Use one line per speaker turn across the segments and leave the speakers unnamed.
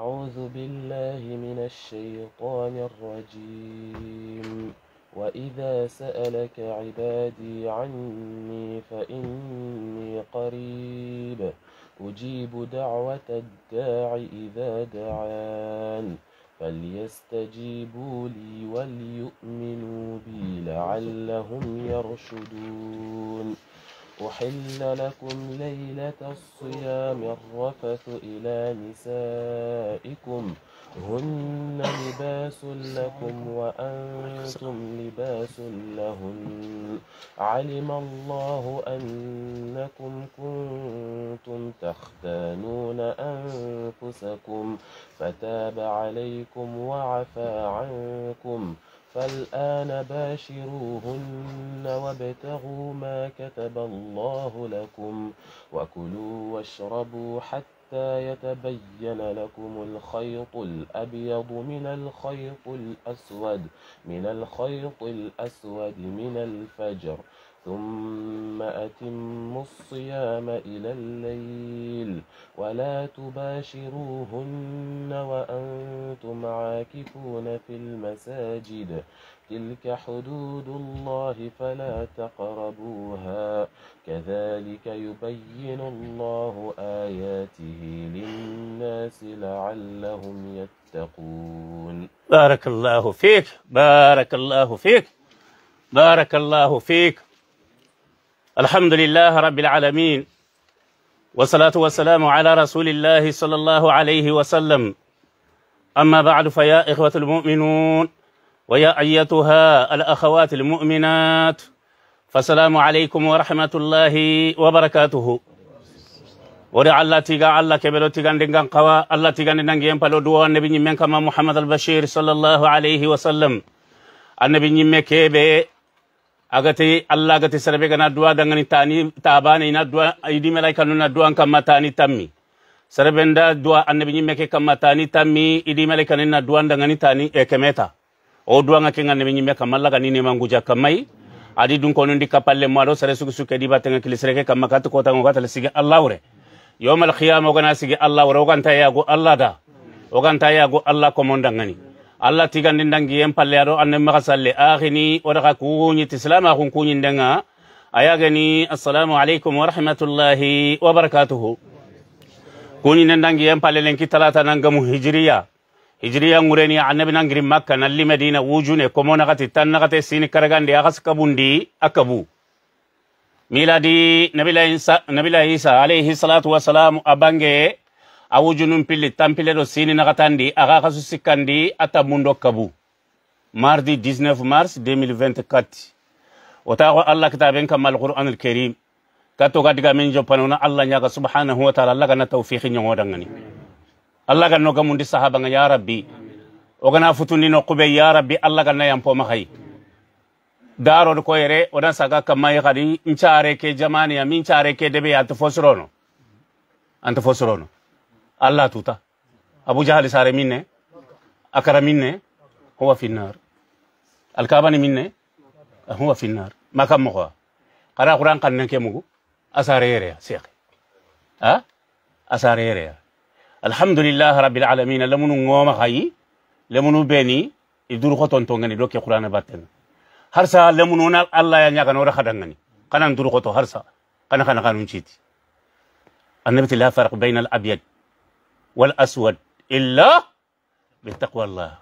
أعوذ بالله من الشيطان الرجيم وإذا سألك عبادي عني فإني قريب أجيب دعوة الداع إذا دعان فليستجيبوا لي وليؤمنوا بي لعلهم يرشدون أحل لكم ليلة الصيام الرفث إلى نسائكم هن لباس لكم وأنتم لباس لهن علم الله أنكم كنتم تختانون أنفسكم فتاب عليكم وعفى عنكم فالآن باشروهن وابتغوا ما كتب الله لكم وكلوا واشربوا حتى يتبين لكم الخيط الأبيض من الخيط الأسود من الخيط الأسود من الفجر ثم أتم الصيام إلى الليل ولا تباشروهن وأنتم عاكفون في المساجد تلك حدود الله فلا تقربوها كذلك يبين الله آياته للناس لعلهم يتقون
بارك الله فيك بارك الله فيك بارك الله فيك الحمد لله رب العالمين والصلاة والسلام على رسول الله صلى الله عليه وسلم أما بعد فيا إخوة المؤمنون ويا أيتها الأخوات المؤمنات فسلام عليكم ورحمة الله وبركاته ودع الله تيغا الله كبلو تيغان دنغان قوا الله تيغان دنغان جيم بلو دوا النبي نمين كما محمد البشير صلى الله عليه وسلم النبي نمين كيبه agate allah agate sarabe gana duwa dangani tani tabane ina duwa idi malaika nuna duwa kamma tani tammi sarabe nda duwa annabi nyimme ke kamma tani tammi idi malaika nina duwa dangani tani ekemeta o duwa nga kenga annabi nyimme kamma laga nini manguja kamai adi dun kono ndi kapalle mo ado sare suku suke di batenga kilisreke kamma katu kota ngokata lesige allah ure yawmal qiyamah gana sige allah ure oganta yago allah da oganta yago allah komondangani allah tigandindangiyen palle aɗo annen maxa salle axini wo daxa kuñit islama xun kuñindenga assalamu aleykum wa rahmatullahi wa barakatuhu kuñinendangiyen palle len ki talata nangamu hijiriya hijiriya ngureni annabi nangiri makka nalli medina wujune komo naxati tan naxate sini karagandi axas kabundi a kabu miladi nabila isa alayhi salatu wasalamu a awujunun pilli tanpile do sininakatandi aga kasu sikkandi ata mundo kabu mardi 19 mars 2024 وتاغو الله كتابين كما القرآن الكريم كاتو كاتيكا من جوبانونا الله نياغا سبحانه وتعالى الله كنا توفيق نيغودانغاني الله كنا كمون دي صحابة يا ربي وكنا فتوني نقبي يا ربي الله كنا ينبو مخي دارو دكويري ودان ساكا كما يخدي انشاري كي جماني امين شاري كي دبي انتفوسرونو انتفوسرونو الله توتا أبو جهل ساري مين أكرم مين هو في النار الكابن مين هو في النار ما كان مخوا قرأ قرآن قلنا مغو اساري ريا سيخي ها اساري ريا الحمد لله رب العالمين لمن نوما خاي لمن بني يدور خطون تونغني دوك قرآن باتن هرسا لمن الله يا نيا كنورا خدانني كنا ندور خطو هرسا كنا كنا كنا نشيتي النبي لا فرق بين الأبيض والأسود إلا بتقوى الله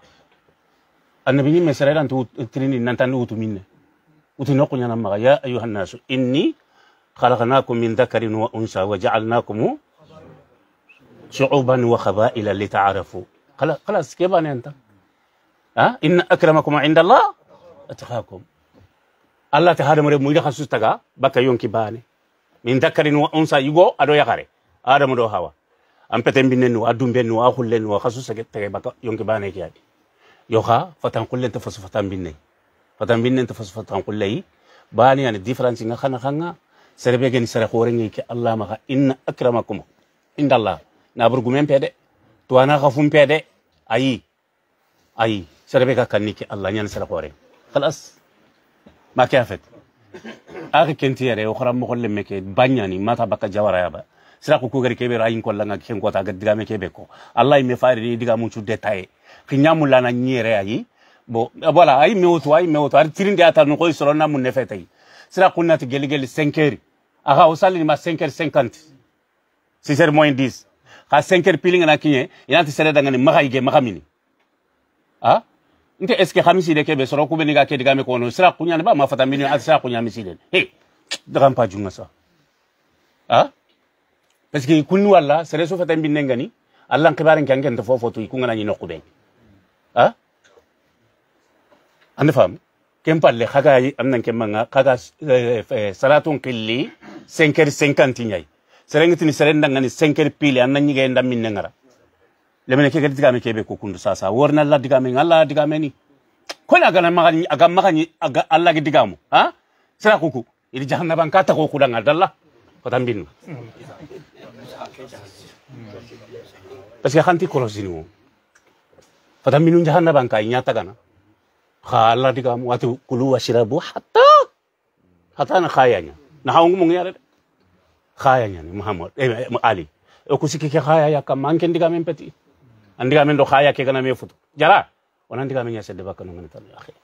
النبي من سرير انت تريني أن نوت منه وتنقل يا يا أيها الناس إني خلقناكم من ذكر وأنثى وجعلناكم شعوبا وقبائل لتعرفوا خلاص كيف أنت ها إن أكرمكم عند الله أتقاكم الله تعالى مريم ميدا خصوص تجا بكا يوم كباني من ذكر وأنثى يغو أدو يغاري آدم دو هوا an peten binne nu a ben nu ahulle khasu sege tege baka yonke bane ki adi yo kha fatan kullen ta fasu fatan binne fatan binne ta fasu fatan kullei bani yani difference nga khana khanga serbe gen sere khore ngi ki allah ma inna akramakum inda allah na bur gumen pede to ana khafun pede ayi ayi serbe ka kanni ki allah nyan sere khore خلاص ما كافت اخي كنت يا ري وخرم مخلمك بنياني ما تبقى جوار يابا sira ko kogari kebe rayin ko langa ken ko ta ga me kebe ko allah me fari ni diga mu chu detail kinyamu lana nyere ayi bo voilà ayi me wotu ayi me wotu ar tirinde ata no ko isoro na mun nefetay sira kunna ti geli geli 5 heures aga osali ma 5 heures 50 6 heures moins 10 ka 5 heures pilinga na kinye inati sere daga ni maga ige maga mini nte est khamisi de kebe soro kubeni ga ke diga me ko no sira kunya ne ba mafata mini at sira kunya misile he daga pa junga sa parce que kunni walla sere so fatan binne ngani allah kibaren kan kan fofo to kunga nani nokku ben ha ah? ande fam kem palle khaga amnan kem manga khaga eh, eh, salatun qilli 5h50 nyai sere ngitini sere ndangani 5h pili annan nyige ndam minne ngara lemene ke gadi digame kebe ko kundu sasa worna allah digame allah digame ni kona gana magani aga magani aga allah digamo ha ah? sara kuku ili jahannaban kata ko kudanga dalla Fatambin. Parce que hanti kolosini mo. Fatambinu jahanna banka inyata kana. Khala diga mo atu kulu washirabu hatta hatta na khayanya. Na haungu mo ngiyare. Khayanya ni Muhammad eh, Ali. Okusikike khaya yakamanke ndiga mempeti. Andiga mendo khaya ke kana mefutu. Jara. Wanandiga menya sedebaka nungani tanu akhira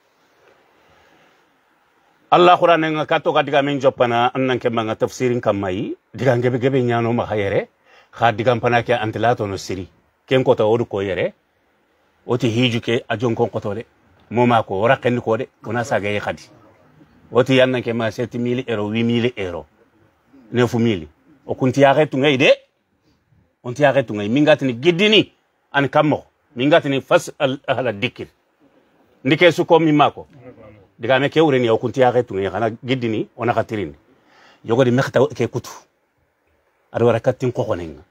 allah xurane nga ka toga diga men joppana an nan kemba nga tafsirin kam mayi diga ngebe gebe ñano ma hayere xa diga pana ke antilato no siri ken kota odu ko yere oti hiju ke a jon kon kotode moma ko wora kenni ko de ona saga ye khadi oti yan nan kemba 7000 euro 8000 euro 9000 o kunti yare tu ngay de onti yare tu ngay mingatini gidini an kammo mingatini fas al ahla dikir ndike su ko mi mako digame ke ureni ya ukuntia ke tunge kana gidini ona katirin yogo di mekta ke kutu adu rakatin ko konenga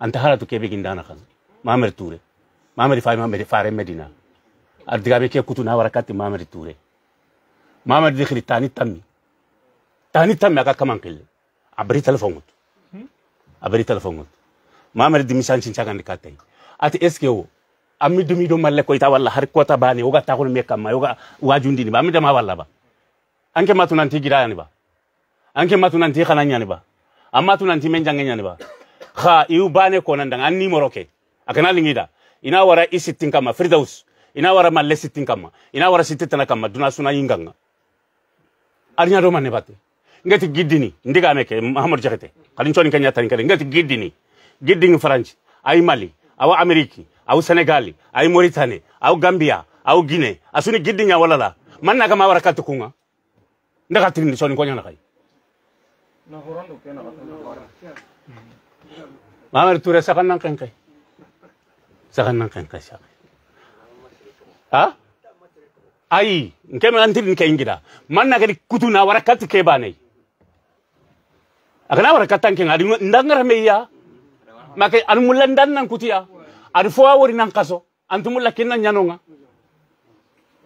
anta hala to kebe gindana kan mamer ture mamer fa mamer fare medina adu digame ke kutu na warakati mamer ture mamer di khritani tammi tani tammi aka kaman kille abri telefon gut hmm? abri telefon gut mamer di misan cin cagan dikatai ati eske wo ammi dumi do malle koita wala har kota bani woga ta kono me kamma yoga wajundini ba ammi dama wala ba anke matu nanti girayani ba anke matu nanti khananyani ba amma tu nanti menjangenyani ba kha iu bane ko nan dang anni moroke akana lingida ina wara isittin kama firdaus ina wara malle sittin kama ina wara sittetana kama duna suna yinganga arinya do manne batte ngati giddini ndiga meke mahamud jaxete kalin choni kanya tan kare ngati giddini gidding french ay mali awa ameriki au senegali au mauritanie au gambia au guinée asuni giddiña wala la man naga ma na kattu kunga ndaga tirindi soni koñana kay mamar touré sakan nan ken kay sakan nan kan kai sakan ha ayi nkeme antirin kay ngida man naga di kutuna wara kattu ke banay agana wara ngadi ndangara meya make anu mulandan nan kutia. adi fo a wori nan kaso antumulla kinna ñanonga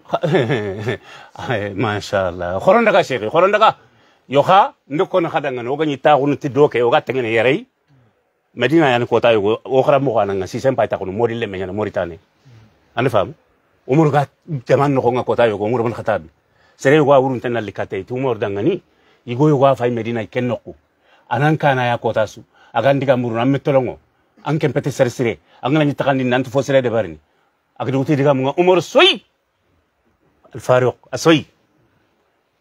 eh, machallah horon daga cheikhi horon daga yo xa ndokkone xadangane woga ñittaxunu ti doke woga tengene yerey medina yani kota yogo wo xara moxo ananga sisem pay taxunu modi le meñana moritane ande faam umur ga jaman noxonga kota yogo umur bon xatabi sere yogo a wurunten na ti umor dangani yigo yogo a medina ken noqu anan kana ya kota su aga ndiga murun an mi angken pete sere sere angana ni takani nantu fo sere de barni akadu uti diga munga umar soy al faruq asoy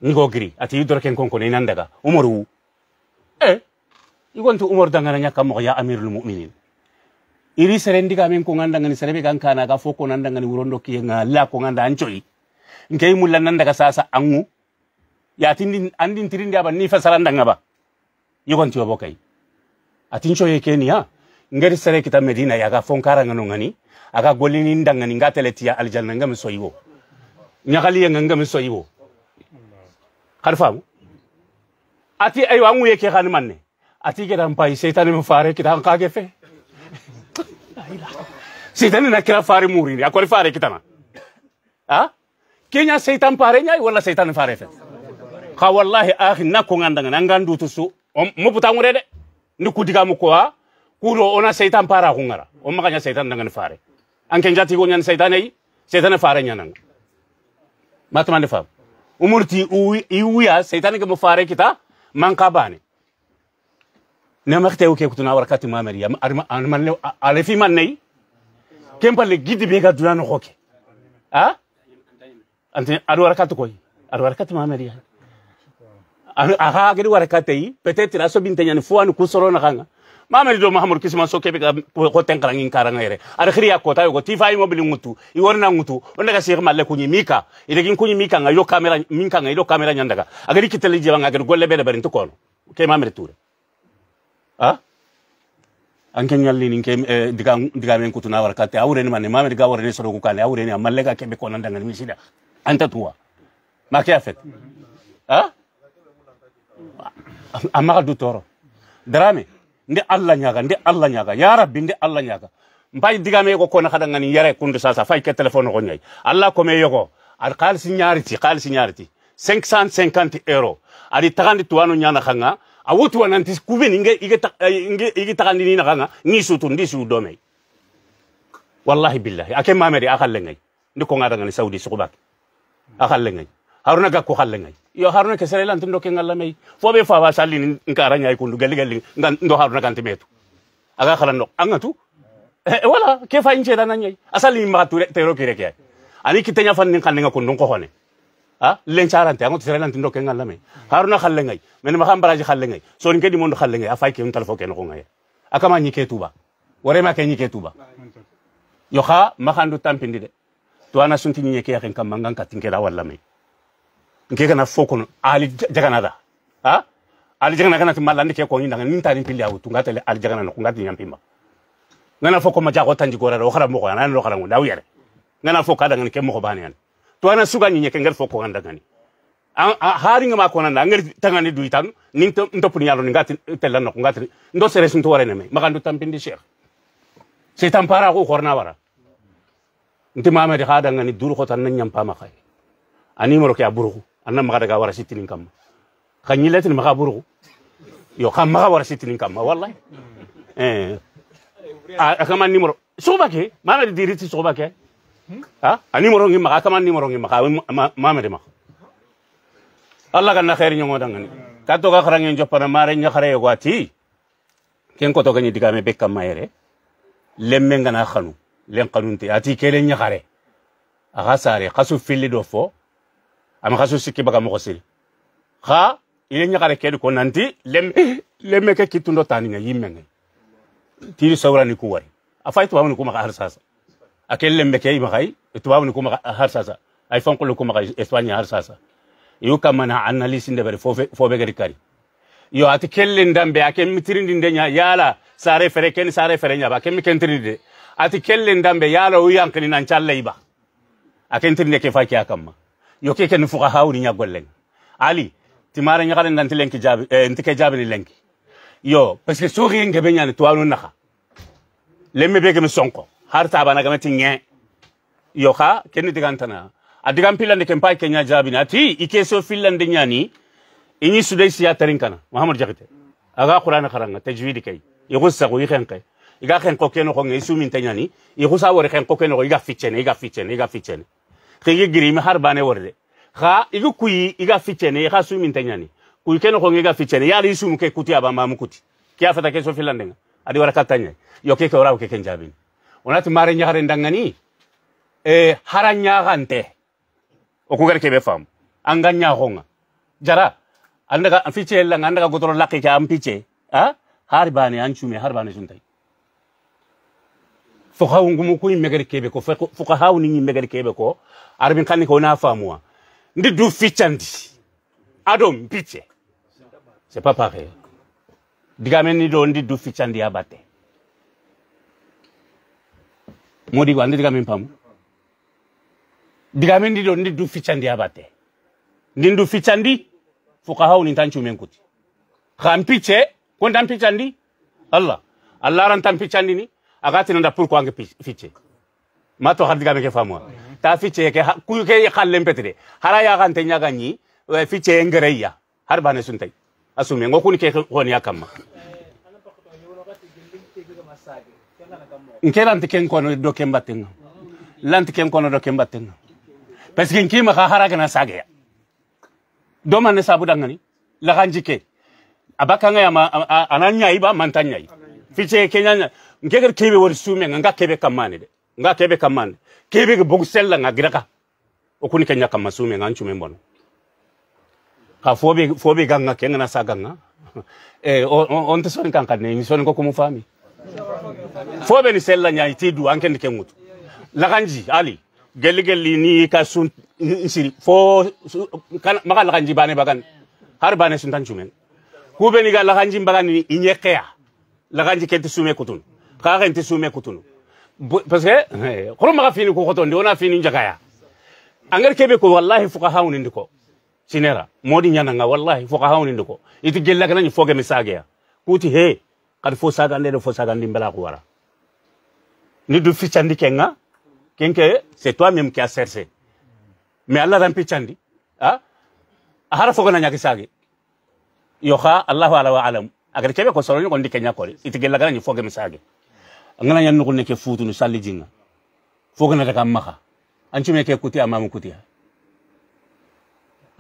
ngo giri ati yudor ken konko ne nandaga eh igontu umar dangana nyaka mo ya amirul mu'minin iri sere ndiga men ko nganda ngani sere be kan kana ga fo ko nanda ngani wurondo ki nga la ko nganda anjoyi nkei mulla nandaga sasa angu yatindi ya andin tirindi aba ni fasaranda ngaba yugonti wabokay atincho yekeni kenia ngari sere kita medina ya ga fonkara ngano ngani aga golini ndangani ngatele tiya aljanna ngam soyiwo nyakali ya ngam soyiwo har famu ati eh, wa nguye ke xani manne ati ke dan pai setan mo fare kita ka kage fe setan na kira fare muri ya ko fare kita na ha kenya setan pare nyai wala setan fare fe ka wallahi akhi na ko ngandanga ngandu tusu mo buta de kudiga mu ko kuro ona seitan para hungara o makanya seitan dengan fare Angkeng jati gonyan seitan ai seitan e fare nyanang matman de fam umurti iuya seitan e ke fare kita mangkabane. ne makte uke kutuna warakati arma arma le alefi man nei le gidi be ga dunan hoke ha antin adu warakati koy adu warakati anu, aha gedi warakati petetira so bintenya ni kusoro na kanga mamari do mahamur kisima so kebe ka ko tenkara ngin karanga yere ar khiri ya kota yugo tifa yi mobili ngutu i worna ngutu onda ka sir malle kunyi mika ide gin kunyi mika ngayo kamera minka ngayo kamera nyandaga agari kitele jiba ngagari golle bele barin to ke mamari ture ha anke nyalli ni ke eh, diga diga men kutu na warkate awreni mane mamari ga wareni soro kukane awreni amalle ka kebe kono ndanga ni sida anta tuwa make afet ha amaka du toro drame nde allah ñaga nde allah ñaga ya rabbi nde allah ñaga mbay digame ko kona kada ngani yare kundu sasa fay ke telephone ko ñay allah ko me yogo al khalsi ñariti khalsi ñariti 550 euro ari tagandi tuwanu ñana khanga awutu wananti kubeni nge ige eh, nge tagandi ni khanga ni sutu ndi su dome wallahi billahi ake mamere akhalle ngay ndiko ngada ngani saudi sukubak akhalle ngay haruna ga ko halle ngai yo haruna ke sere lan tindo ke ngalla mai fo be fa wa salin nkara nyai kundu gali gali ndo haruna kan timetu aga khalan no anga tu e wala ke fa inje dana nyai asali ma tu te ro kire ke ani kitenya fan nin kan nga kundu ko hone a len charante anga sere lan tindo ke ngalla mai haruna halle ngai men ma hambaraji halle ngai so ni ke di mondo halle ngai afai ke untal ke no ngai akama nyike tuba wore ma ke nyike tuba yo kha ma khandu tampindi de to ana sunti nyike yakin kam mangan katinke da mai nke kana fo kono ali jagana da ha ali jagana kana timala ndike ko nyinda ngani ntari pili awu tunga tele ali jagana no kunga tinya ngana fo ma jago tanji gora ro khara mo ko ngana ro khara ngunda wiyere ngana fo kada ngani ke mo ko bani ngani to ana suga nyinye ke ngal fo ko nganda ngani hari nga makona na ngari tangani du itang nin to ndo puni yalo ngati tella no ngati ndo seres ndo wara neme makandu tampindi sheikh c'est tampara ko korna wara nti mamadi hada ngani duru ko tan nan ani moro ke aburu anna kan maga daga wara sitilin kam kanyilatin maga buru yo kam maga wara sitilin kam wallahi eh akama nimoro soba ke maga di diriti soba ke ha animoro ngi maga akama nimoro ngi maga ma ma Allah kan na khair mo dangani to ga kharang ngi jopana mare nya khare yo wati ken ko to ga ni diga me mayere lemme khanu len ti ati kelen nya khare aga sare qasu do fo ama ga sose ke baka mo go sele ga ile nya ke le kona kitundo tani nya yimenge tiri sawra ni kuwari afai tuwa ni kuma har sasa akelle me ke tuwa ni kuma har sasa ay fan espanya har sasa yo kamana analysis nde bare fo be ati kelle ndambe ake mitirindi nde yala sare fere ken sare fere nya ba ken mikentirinde ati kelle ndambe yala uyankini nan challe iba akentirinde ke faki akamma yo ke ken fuka hawri ñaggol leng ali timara ñakare nanti lenki jaabi eh, nti ke jaabini lenki yo parce que soxi ngebe ñani tuwanu naxa lemme be gemi sonko har tabana gama ti ñe yo xa kenni digantana a digan pillande ken pay e keña jaabini ati e i ke so fillande ñani iñi e sudey siya tarin kana jakite aga qur'ana xaranga tajwidi kay ixu saxu i iga xenqo ke noxonge i suminte ñani ixu sa wori iga ficcene iga ficcene iga ficcene kege girimi har bane worde kha igu kuyi iga fichene kha su min tanyani kuyi ken ko ngega fichene yali su mu ke kuti aba mamu kuti kya fata ke so adi wara katanya yo ke ke wara ke kenjabin onati mare nyare ndangani e haranya gante okugare ke be anganya honga jara andaga fiche langa gotoro lakke ke ampiche ha har bane anchume har bane suntai fokahawungumu ku yimmegeri kebe ko fokahawun ni yimmegeri ko arabin kani kona famua ndi du ficcandi ado piche c'est pas pareil digamen ni do ndi du fichandi abate batte modi ko andi digamen pamu digamen do ndi du fichandi abate ndi du ficcandi fokahawun ni tanchu kuti kham piche ko ndan piccandi allah allah ran tan ni agatinanda pour kwange fiche mato hardiga meke famwa ta fiche ke kuke khallem petre hara ya gante nyaga ni fiche ngereya har bane suntai asume ngokuni ke khoni yakama nke lanti ken kono do ken batenga lanti ken kono do ken batenga parce que nkima kha hara kana sage do man sabu dangani la kanjike abakanga ya ananya iba mantanya fiche kenya ngeger kebe wori sume nga kebe kamane de nga kebe kamane kebe ge bogsella nga giraka okuni kenya kama sume nga nchume mbono ka fobe fobe ganga kenga na saganga eh on te soni kanka ne soni ko kumufami fobe ni sella nya itidu anke ndike mutu lakanji ali gelli gelli ni ka sun siri fo kan maka lakanji bane bagan har bane sun tan chumen ga lakanji bagani inyekea lakanji kenti sume kutun ka ga nti sume kutunu parce que eh, koro maga fini ko koto ndi ona fini jagaya angar kebe ko wallahi fuqaha unin ndiko sinera modi nyana nga wallahi fuqaha unin ndiko iti gella kana foge misage kuti he kad fo saga ndede fo saga ndi ko wara ni du fi chandi kenga kenke c'est toi même qui a cherché mais allah rampi chandi ah ahara fogo na nyaki sage yoha allahu wa alam agar kebe ko soro ni ko ndi kenya iti gella kana foge misage ngana yan nukun neke futu nu sali jinga fogana daga maha. anci meke kuti amamu kuti a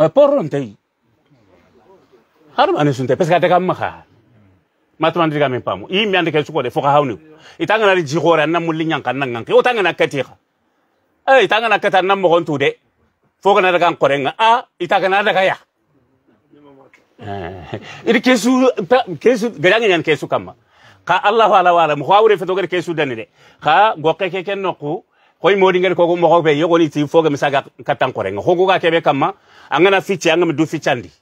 eh, porron tay har mane sunte parce que daga maha matu mandi men pamu i mi andike suko de foka hawni itanga na ji gore nan mulli nyanka nan nganke o tanga na katika eh itanga na kata nan mo gontu daga korenga a itanga na daga ya eh, eh, iri kesu kesu gerangan yang kesu kama ka allah ala wala mo hawre feto gare kesu dani de ka gokke ke ken nokku koy modi ngere koko mo hobe yogo ni ti foga misaga katan kore ngo hogo ga kebe kamma angana fici angama du ficandi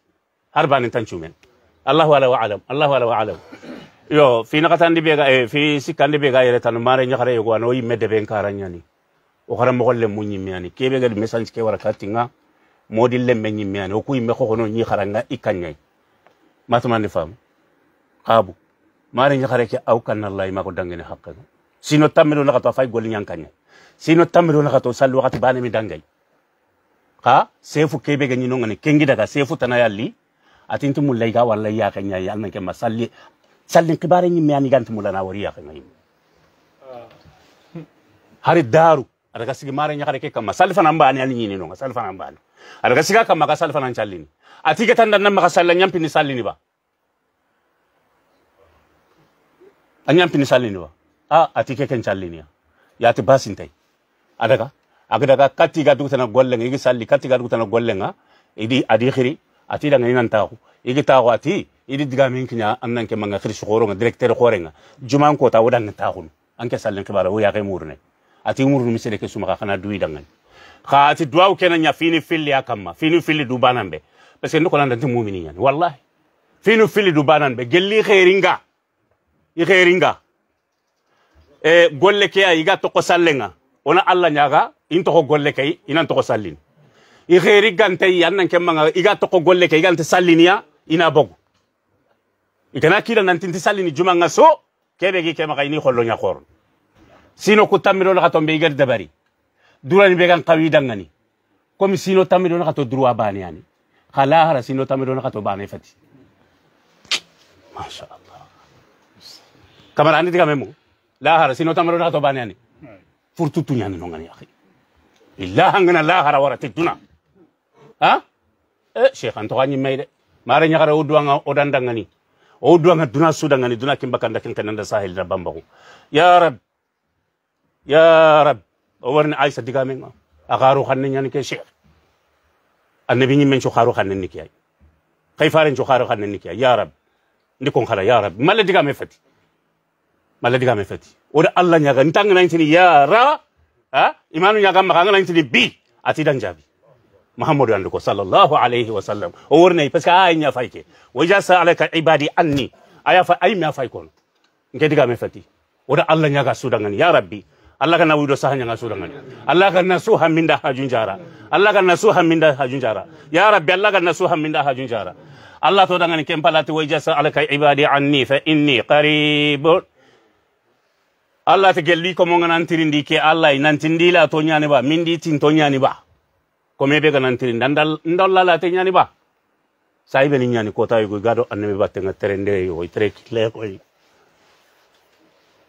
harbanin tanchumen allah ala wa allah ala wa yo fi na katandi bega e fi sikandi bega yere tan mare nyakare yogo ano yimme de ben karanyani o kara mo golle munyi miani kebe ga message ke wara katinga modi lemme nyi miani o ku yimme ko nyi karanga ikanyai matumani fam kabu mari ñakare ke aw kan allah ma ko dangene haqqe sino tamiro na kato fay gol nyankanya sino tamiro na kato sal wakati bane mi dangay ka sefu kebe ga nyino ngane kengi daga sefu tanaya li atinti mulai ga wallahi ya kanya ya nan ke masalli sallin kibare nyi mi anigant mulana wari ya kanya hari daru adaga sigi mare nyakare ke kama sal fana mbani ali nyini no sal fana mbani adaga siga kama ka sal fana challini atige tanda nan maka sallan yampini sallini ba anyam pinisaliniwa a ati keken callinia yati basintai adaga agadaga katti ga dugutana gollenga igi salli katti ga dugutana gollenga idi adi khiri ati daga inan taxu igi taxu ati idi digamin kiña annan ke manga khiri suxoronga directeur xorenga juman kota wo danga taxunu anke sallin xibara wo yaxe murune ati murunu mi sede ke sumaxa xana duyi dangani xa ati duwawu kena ña fini filli a kamma fini filli du banan be parce que ndokonandanti mumini ñani wallahi fini filli du banan be gelli xeeringa ikeringa e golle ke ay ga to ko sallenga ona alla nyaga in to ko golle kay inan to ko sallin ikeri gante yannan kemma iga to ko golle kay gante salliniya ina bogu igana kila nanti nti sallini juma nga so kebe gi kema kayni hollo nya khorn sino ku tamiro la tombe igar dabari durani began qawi dangani komi sino tamiro na to durwa bani khala hara sino tamiro na to bani fati masha Allah kamarani diga memu la hara sino tamaro da to banyani furtu tunyani no ngani akhi illa hangana la hara wara tituna ha eh sheikh anto ganyi meide mare nyagara udwanga odandangani odwanga duna sudangani duna kimbakanda kinkananda sahil da bambago ya rab ya rab warni aisha diga menga agaru khanne nyani ke sheikh annabi nyi men cho kharu khanne nikiyai khayfaren cho kharu khanne nikiyai ya rab ndikon khala ya rab mala diga me fati maladi ga mefeti ore allah nyaga ntanga nantini ya ra ha imanu nyaga makanga nantini bi ati danjabi muhammadu anduko sallallahu alaihi wasallam o worne parce que ay nya fayke waja alaka ibadi anni aya fa ay mi afay kon ngedi ga mefeti ore allah nyaga sudangani ya rabbi allah kana wido saha nyaga sudangani allah kana suha minda hajunjara allah kana suha minda hajunjara ya rabbi allah kana suha minda hajunjara allah to dangani kempalati waja alaka ibadi anni fa inni qaribun alla te gelli komo ga nantirindi ke alla i nantindila to ñaniba mindi tinto ñaniba komi be ga nantirindi ndallala te ñaniba sayi beni ñani kota yugo gado annabi battenga terende yoy tere kile koy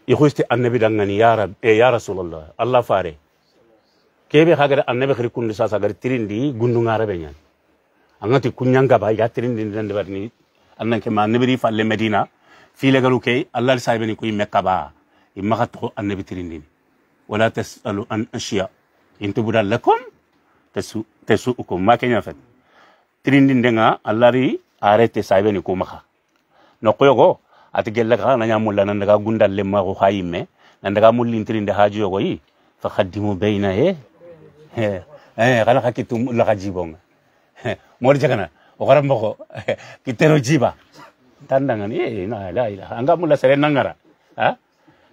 i xusti annabi dangani ya rab e ya rasulallah allah fare kebe xagada annabi xiri kundi sasa gari tirindi gundungarabe ñani angati ba iga tirindi dandebarni annanke ma annabiri falle medina filegalu ke allah li sayi beni kuy mekkaba imaga togo annabi tirindini wala tesalu an ashiya in tubuda lakum tasu ukum ma kenya fet tirindin denga allari arete saibe ni kumaha no koyogo ati gella ka na nyamulla nan daga gundal le ma ko khayime nan daga mulin tirinde haji yogo yi fa khaddimu bayna he eh kala khakitum la khajibonga mori jagana o garam ko kitero jiba tandangani eh na la ila anga mulla sere nangara ha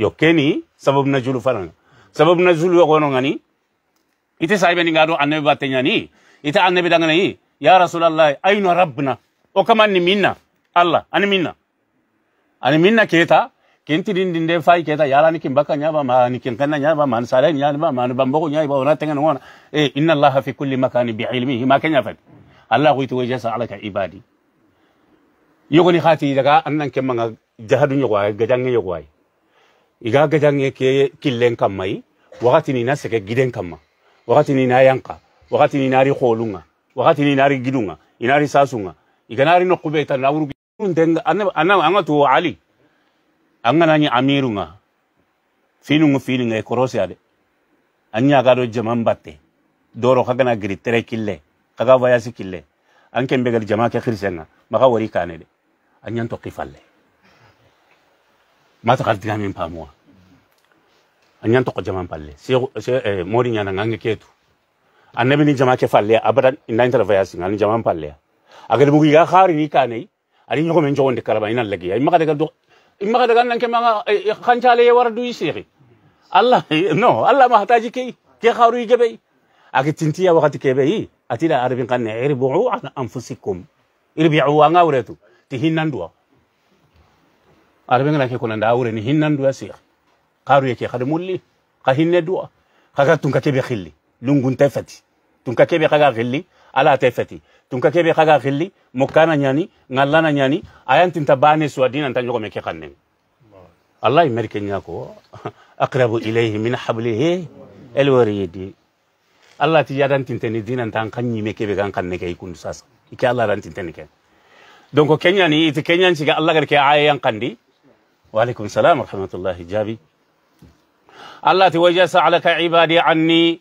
yo keni sabab na julu fanan sabab na julu ko ngani ite saibe ni ngado ane bate nyani. ite annabi dangana yi ya rasulullah ainu rabbuna o kamanni ni minna allah ani minna ani minna keta kenti din din de fai keta yala ni kimbaka nyaba ma ni kinkana nyaba ma sare nyaba ma ni nyai nyaba ona tengana ona e eh, inna allah fi kulli makani bi ilmihi ma kenya fat allah ko ito jasa alaka ibadi yogoni khati daga annan kemanga jahadu nyogwa gajangi nyogwa i ga gajange ke killen kamma yi wakati ni na sege giden kamma wakati ni na yanka wakati ni nari holunga wakati ni nari gidunga inari sasunga iganari no kubeta na wuru ndenga ana anga tu ali anga nani amirunga finu ngu finu korose ade anya gado jaman batte doro kaga na giri tere kille kaga vayasi kille anke mbegal jama ke khirsenga maka wori kanede anyan to kifalle mata kardi kami min anyan toko ko jaman palle se eh, mori nyana ngange ketu ane bini jama ke falle abadan inda interview sin an jaman palle agade mugi ga khari ni kane ari nyoko menjo onde kalaba lagi ya. ay maka daga do imma daga nan eh, eh kan chale ye ya wardu allah eh, no allah ma hataji ke ke ike gebe ake ya wakati ke yi atila arabin kan ne irbu an anfusikum irbi'u an Tihin nan duwa arabe ngana ke ko nda awre ni hinnan du asir qaru yake khad mulli kha hinne du'a kha ka tun ka kebe khilli lungun tafati tun ka kebe khaga khilli ala tafati tun ka kebe khaga khilli mukana nyani ngallana nyani ayan tin tabane su adina tan me ke khanne allah merke nyako aqrabu ilayhi min hablihi alwaridi allah ti yadan tin tan dina tan khanni me kebe kan khanne kay kun sasa ikalla ran tin tan ke donc kenya ni ti kenya ci ga allah gar ke ayan qandi Waalaikumsalam warahmatullahi jaabi allah ti wajasalaka ibadi anni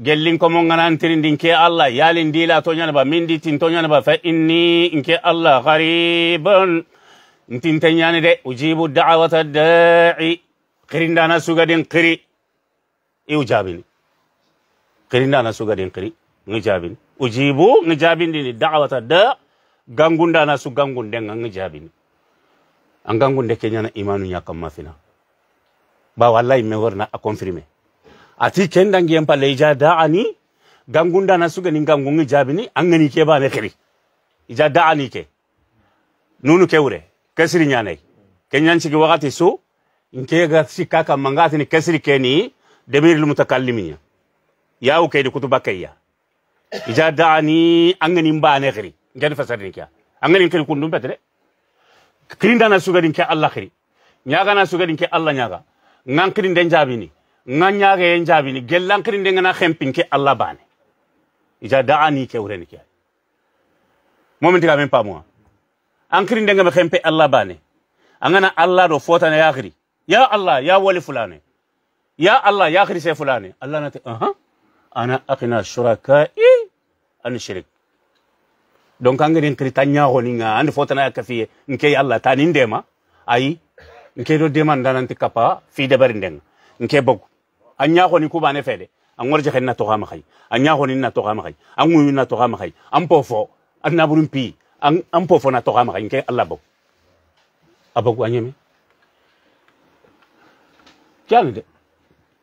gellin ko mo ganantirindin ke allah yalin dila to ñanaba min di tin to ñanaba fa inni nke allah garibun ntinte ñani de ujibu dawata dai kirindana sugadin kiri iu jabini kirindana sugadin kiri ngi jabini ujibu ngi jabindini dawata da gangundana su gangunden ngi jabini an gangunde keñana imanu ñakamma mafina ba wallahi me worna a confirmé ati kendangiyen palle ija da'ani gangundana sugani gangungi jaabini an gani ke me xiri ija da'ani ke nunu kewre kesiri ñanayi keñancigi wakati su nkega ke ni ngatini kesiri mutakallimi ya o yawu kedi kutuba ya ija da'ani an gani bane xiri ngeni fasarini kea an gani xiri kundum betre kirinda na sugarin ke Allah kiri nyaga na sugarin ke Allah nyaga ngan kirinde ni ngan nyaga en ni gellan kirinde ngana khempin ke Allah bane ija daani ke ureni ke momenti ga men pa mo an kirinde ngama khempe Allah bane angana Allah do fota na yakhiri ya Allah ya wali fulane ya Allah ya khiri se fulane Allah na ta aha ana aqina shuraka'i an shirik donc an ganin honi nga andi fotana ka fiye nkei allah tani ndema ay nke do deman dananti kapa fi bari ndeng nke bogu a ñaxoni kubane fede a ngorjaxen na toxama xay a honi na toxama xay an ŋuyu na toxama xay an pofo an pi an pofo na toxama xay nke allah bogu a bogu a anta keani de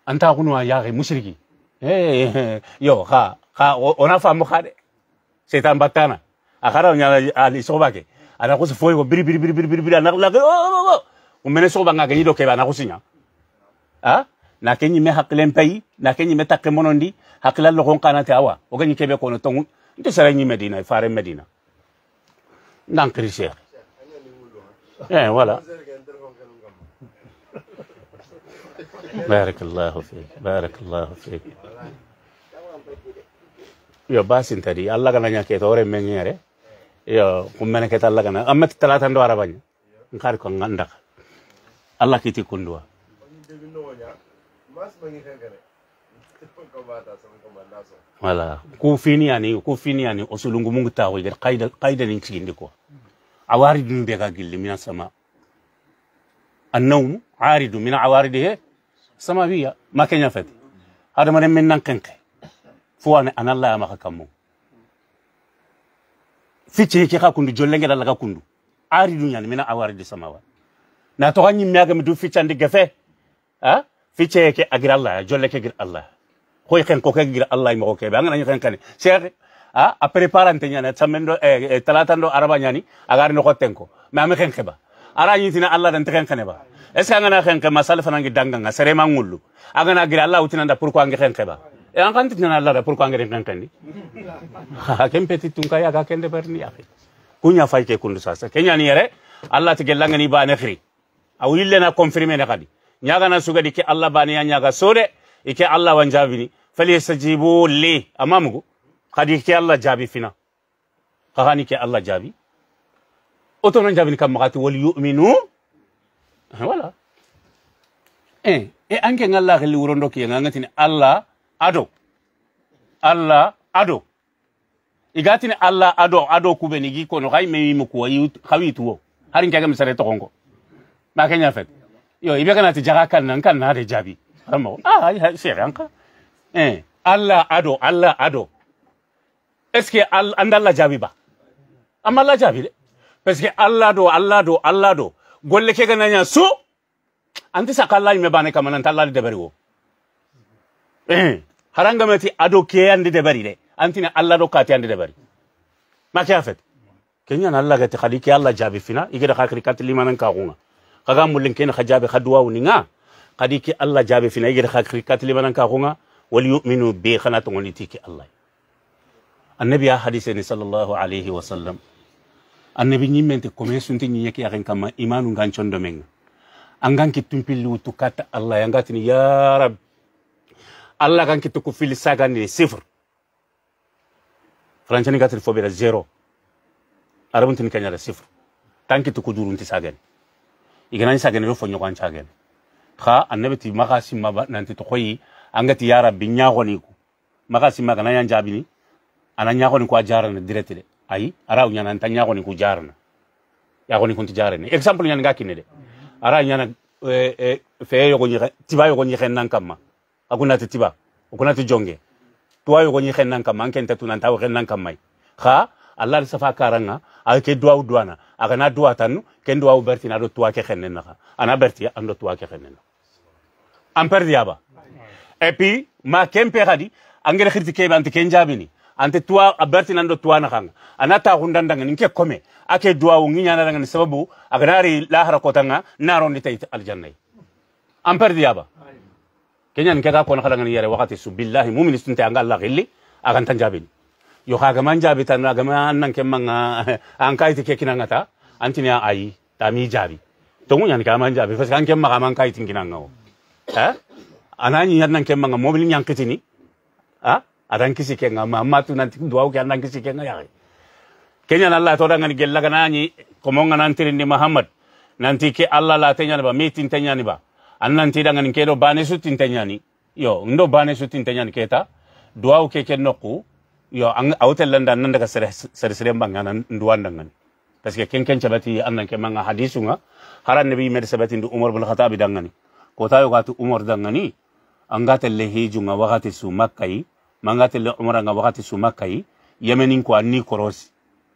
an taxunuwa yaxe eh yo ha ha ona fa mo de setan batana. akara nyala ali soba ke ana kusi foi ko biri biri biri biri biri ana la oh, oh, oh. umene soba nga kenyi doke ana kusinya ha na kenyi me haklen pay na kenyi me takke monondi hakla lo kon kana tawa o kenyi kebe kono tongu nte sara nyi medina fare medina ngan krishe eh wala بارك الله فيك بارك الله فيك yo basin tadi alla kana nya ke tore yo kummene ke talla kana amma talata ndo arabanya nkar ko nganda Allah kiti kundua wala kufini yani kufini yani usulungu mungu tawo gar qaida qaida nin cigindi ko awarid min bega gilli min sama النوم aridu mina عوارضه السماويه ما كان يفتي هذا من من ننقنق فوانا انا الله ما fiche ke ka kundu jolle la laga kundu ari dunya ni mina awari de samawa na to ganyi mi aga mi du fiche andi gefe ha fiche ke agir allah jolle ke agir allah koy ken ko ke agir allah mo ke ba ngana ken kan cheikh ha a prepare ante nyana tamendo e talatando araba nyani agari no tenko ma ami ken kheba ara nyi tina allah dan ken kan ba est ce ngana ken ke masal fanangi danga nga sere mangulu agana agir allah utina nda pourquoi ngi ken kheba ankanti nyana lara pour kwa ngere ntantani kempeti tunka ya kakende berni ya kunya fayke kundu sasa kenya ni yere allah tigella ngani ba nafri aw ille na confirmer na kadi nyaga na suga dike allah bani ya nyaga sore ike allah wanjabini falyastajibu li amamugo kadi ke allah jabi fina kahani ke allah jabi oto non jabini kam makati wal yu'minu eh, wala eh e eh, anke ngalla khili wurondo ki allah ado alla ado igatini alla ado ado kubeni gi kono hay me mu ko hawi tuwo harin kaga misare to kongo ma kenya fet yo ibe kana ti jaga kan nan kan na de jabi amma ah ai shere anka eh alla ado alla ado est ce que andalla jabi ba amma alla jabi de parce que alla do alla do alla do golle ke gananya so anti sakalla me bane kamana tallali de bariwo harangameti ado keyandi debarire antini allah ɗo kati andi debari make a fete keñana allah gati hadi allah jaabi fina igeda hakiri kati limanan kaxunga xaga mullen kene xa jaabi xa duwawuninga hadi allah jaabi fina igeda hakiri kati limanan kaxunga wal yuminu be xana togoniti ke allah annabi a hadiseni salallahu alayhi wa sallam annabi ñimmente comme sunti ñiñeki yaxen kamma imanu ngan condomenga angan ki tumpilli wutu allah yangatini ya rabbi alla kan kitu kufilisa kan ni sifur franchani ni fo bera zero arabun tin kanyara sifur tan kitu kudurun ti sagen igana sagen yo fo nyokan sagen kha annabi ti makasi maba nanti to koyi angati ya rabbi nyagoni ku makasi magana yan jabini ana nyagoni ku ajarana direte de ayi ara unyana nta nyagoni ku jarana yagoni kunti jarane example nyanga kinede ara nyana eh, eh, fe yo ko nyire tibayo ko nyire nan kamma akunati tiba akunati jonge tuwa ko ñi xennan kam man kente tunan taw xennan kam mai xa allah li safa karanga a ke duwaw duwana a kana duwa tannu ken na do tuwa ke xennen naxa ana berti ya, ando tuwa ke xennen naxa an perdiyaba et puis ma kempe hadi angere xirti kebe ante ken ni ante tuwa a na do tuwa naxanga ana hundan dangani ke kome a ke duwawu nyana dangani sababu a ri lahara kotanga narondi tayit aljannayi an perdiyaba kenyan kega kon kala ngani yare wakati su billahi mu'min sunte anga allah gilli agan tan jabin yo kaga man jabi tan aga man nan kemanga ah, an kaiti ke kinangata antini ayi tami jabi to mun yan man jabi fas kan kemma man kaiti kinangawo ha eh? anani yan nan kemanga mobil nyan kitini ha ah? adan kisi kenga mamma tu nan tin duwa ke nan kisi kenga yare kenyan allah to dangan gella ganani ko mon nan tirin muhammad nanti ke allah la tenya ba mitin ni ba Anan tida ngan kedo bane su tintenyani. yo ndo bane su tintenyani keta uke ke noku. yo landa nan daga sere sere mbangana nduwandangani Tas ke kenken cabati ke manga hadisu nga haran nabi mede sabati ndu umur bul khatabi dangani kota yo gatu umur dangani Angate lehi junga wakati su Mangate le umur anga wakati su makai. yemenin ku ani korosi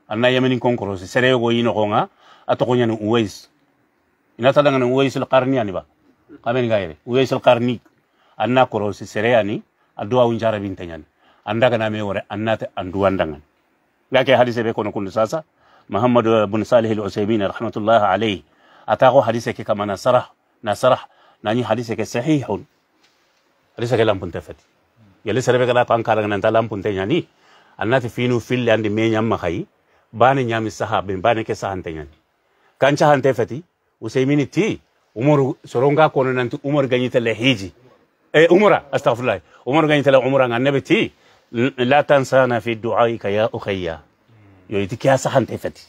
anna yemenin kong korosi sere yo go yino konga. Atokonya ni uwez. uwais inata dangan uwez ba kamen gaire uwe uyaisal karni anna koro si sereani adua unjara jarabin anda kana me wore anna te andu dangan ngake hadise be kono kundu sasa muhammad ibn salih al-usaymin rahmatullah alayhi atago hadise ke kama nasarah nasarah nani hadise ke sahihun hadise ke lampun tafati yali sarebe kala tan kala nan lampun te nyani anna te finu fil andi me nyamma makai bani nyami sahabe bani ke sahante nyani kancha hante fati usaymin ti umaru soronga kono nanti umar ganyita le hiji e umra astaghfirullah umar ganyita le umra ngan nabi ti la tansana fi du'aika ya ukhayya yo itiki asahan tefati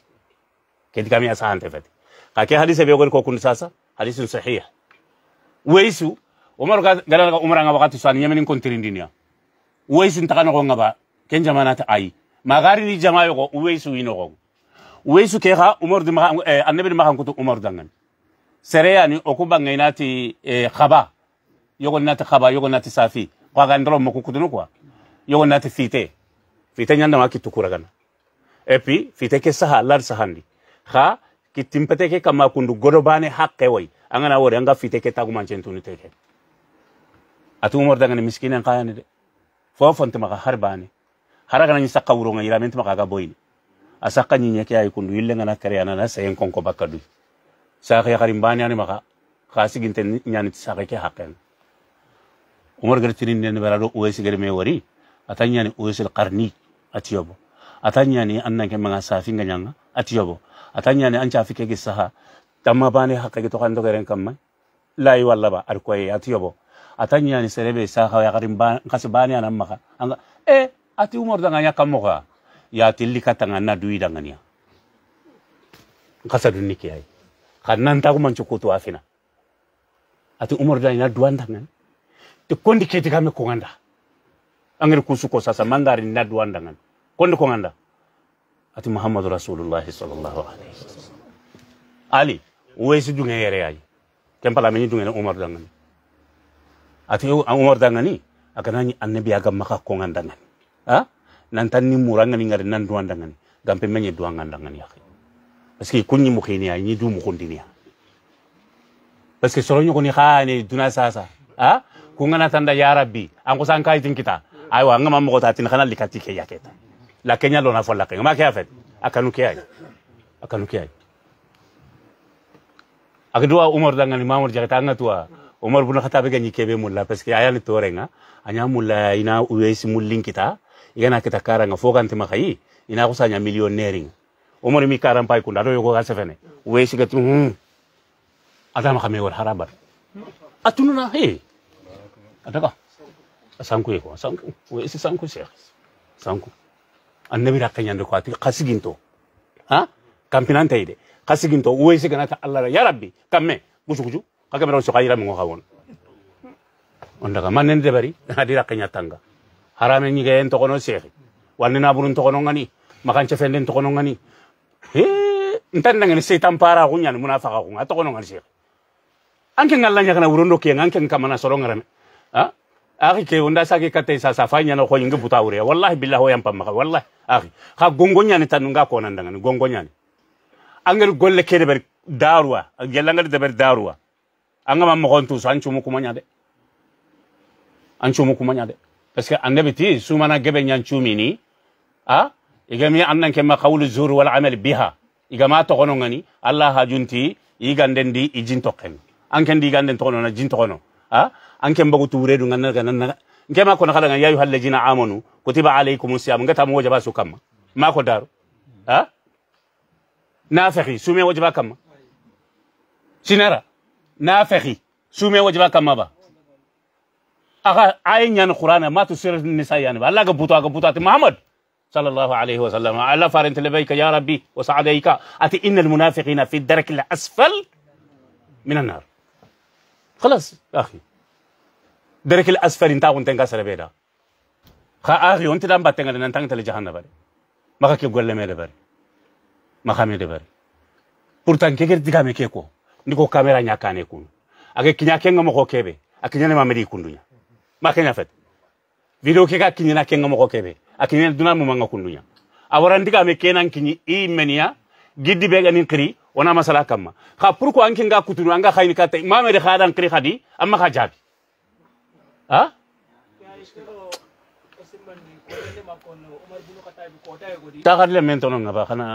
kedi kami asahan tefati kake hadise be gol ko kun sasa hadisun sahih weisu umar gala ga umra nga wakati san yemen kon tirindinia weisu ntakano ko ngaba ken jamana ta ai magari ni jamayo ko weisu ino ko weisu ke ha umar di ma annabi ma kan kutu umar dangan sereyani okubaŋŋeinati eh, khaba yogonati khaba yogonati safi kwagandiro mokukutunu kwa yogonati fite fite ñandama kittukuragana et puis fite ke saha lar sahandi ha kittimpete ke kama kundu godobane hakke way angana wori anga fite ke tagumancentuni teke ati umordagani miskinen kayani de fo fontimaga har bani haraganañi sakka wuronga yiramintimaga aga boyni a sakka ñiñeke ay kundu yillengana kere anana sayen konko bakka kaya karim mbani ani maka kasi ginte nyani saka ke hakken umar gartini ne ne barado uwesi gari me wari atanya ni karni ati atiyobo atanya ni anak ke manga safi nganyanga atiyobo atanya ni ancha afike ke saha tamma bani hakke to kan to garen kamma lai walla ba ar koy atiyobo atanya ni serebe saka yakari mbani kasi bani anan maka anga eh ati umar danganya kamoka ya tilli katanga na duida ngania kasa dunni kannan ta kuma cukutu afina ati umar da ina duwanda ngan te kondi kiti kame konganda angir kusu ko sasa mangari na duwanda ngan kondi konganda ati muhammadu rasulullah sallallahu alaihi wasallam ali wesi dunga yere ayi tempala meni dunga umar da ngan ati umar da ngani akanani annabi aga maka konganda ngan ha nantan ni muranga ni ngari nan duwanda ngan gampe menye duwanga ngan yakhi parce que kunyi mo khini ya, ni du mo khondini ya. parce que soronyo ni khani duna ya sasa ha kungana tanda ya rabbi ko tin kita wa ngama mo kota tin khana likati ke yaketa la kenya lo na la kenya ma ke afet akanu ke ay akanu ke ay akdua umar mamour imam jagata tua. umar bin khattab ganyi kebe mulla parce que ayani torenga anya mulla ina uwesi mullin kita igana e kita karanga ma makai ina e? kusanya millionaire omori mi karam pay kunda do yogo sefene we sigati hmm adama khame wor harabar atununa he adaka sanku yeko sanku we si sanku sheikh sanku annabi rakanyande ko ati khasiginto ha kampinante ide khasiginto we siganata allah ya rabbi kamme musukuju kakamera so khayira mo khawon onda kama nende bari adira kanya tanga harame nyiga en to kono sheikh wanne burun to kono ngani makan chefende to kono ngani ntan dangani setan para ko ñani munafaqa ko ata kono ngani Angkin anke ngalla ñakana wurondo ke anke kamana soro ngarame ha akhi ke onda sake katay sa sa fanya no khoyinge buta wure wallahi billahi yam pamma wallahi akhi kha gongo ñani tan nga ko nan dangani gongo angel golle ke deber darwa gella ngal deber darwa anga mam ko ntu de. chumu kuma ñade an chumu kuma ñade parce que annabi ti sumana gebe ñan mini, ha إذا مي أنن كما قول الزور والعمل بها إذا ما تقولونني الله هاجنتي إذا عندن دي إجين تقن أن كان دي عندن تقولنا إجين تقنو ها أن كان بقول توري دون عندن عندن إن كما كنا خلنا يا يهال لجينا عامنو كتب عليكم السلام عندك تامو وجبات سكما ما كدار ها نافخي سومي وجبات كما سينارا نافخي سومي وجبات كما با أخا أين يان القرآن ما تسير النساء يعني الله كبوتو كبوتو محمد صلى الله عليه وسلم الله فارنت لبيك يا ربي وسعديك أتي إن المنافقين في الدرك الأسفل من النار خلاص أخي درك الأسفل انت وانتا انقاس لبيدا خا أخي وانت دام باتنا لنا انتا لجهنة باري ما خاكي بقول لما يدباري ما خامي يدباري بورتان كي كرت دقامي كيكو نيكو كاميرا نياكاني كون أكي كنيا كينا مخو كيبي أكي نيا نما مريكون دنيا ما كنيا فت فيديو كيكا كنيا كينا مخو كيبي akini duna mu manga kundunya awarandi ka mekenan kinyi i menia giddi bega nin kri wana masala kamma kha pourquoi anke nga kutunu anga khayni ka mame de khadan kri khadi amma kha jabi ha ta khad le mentono nga ba khana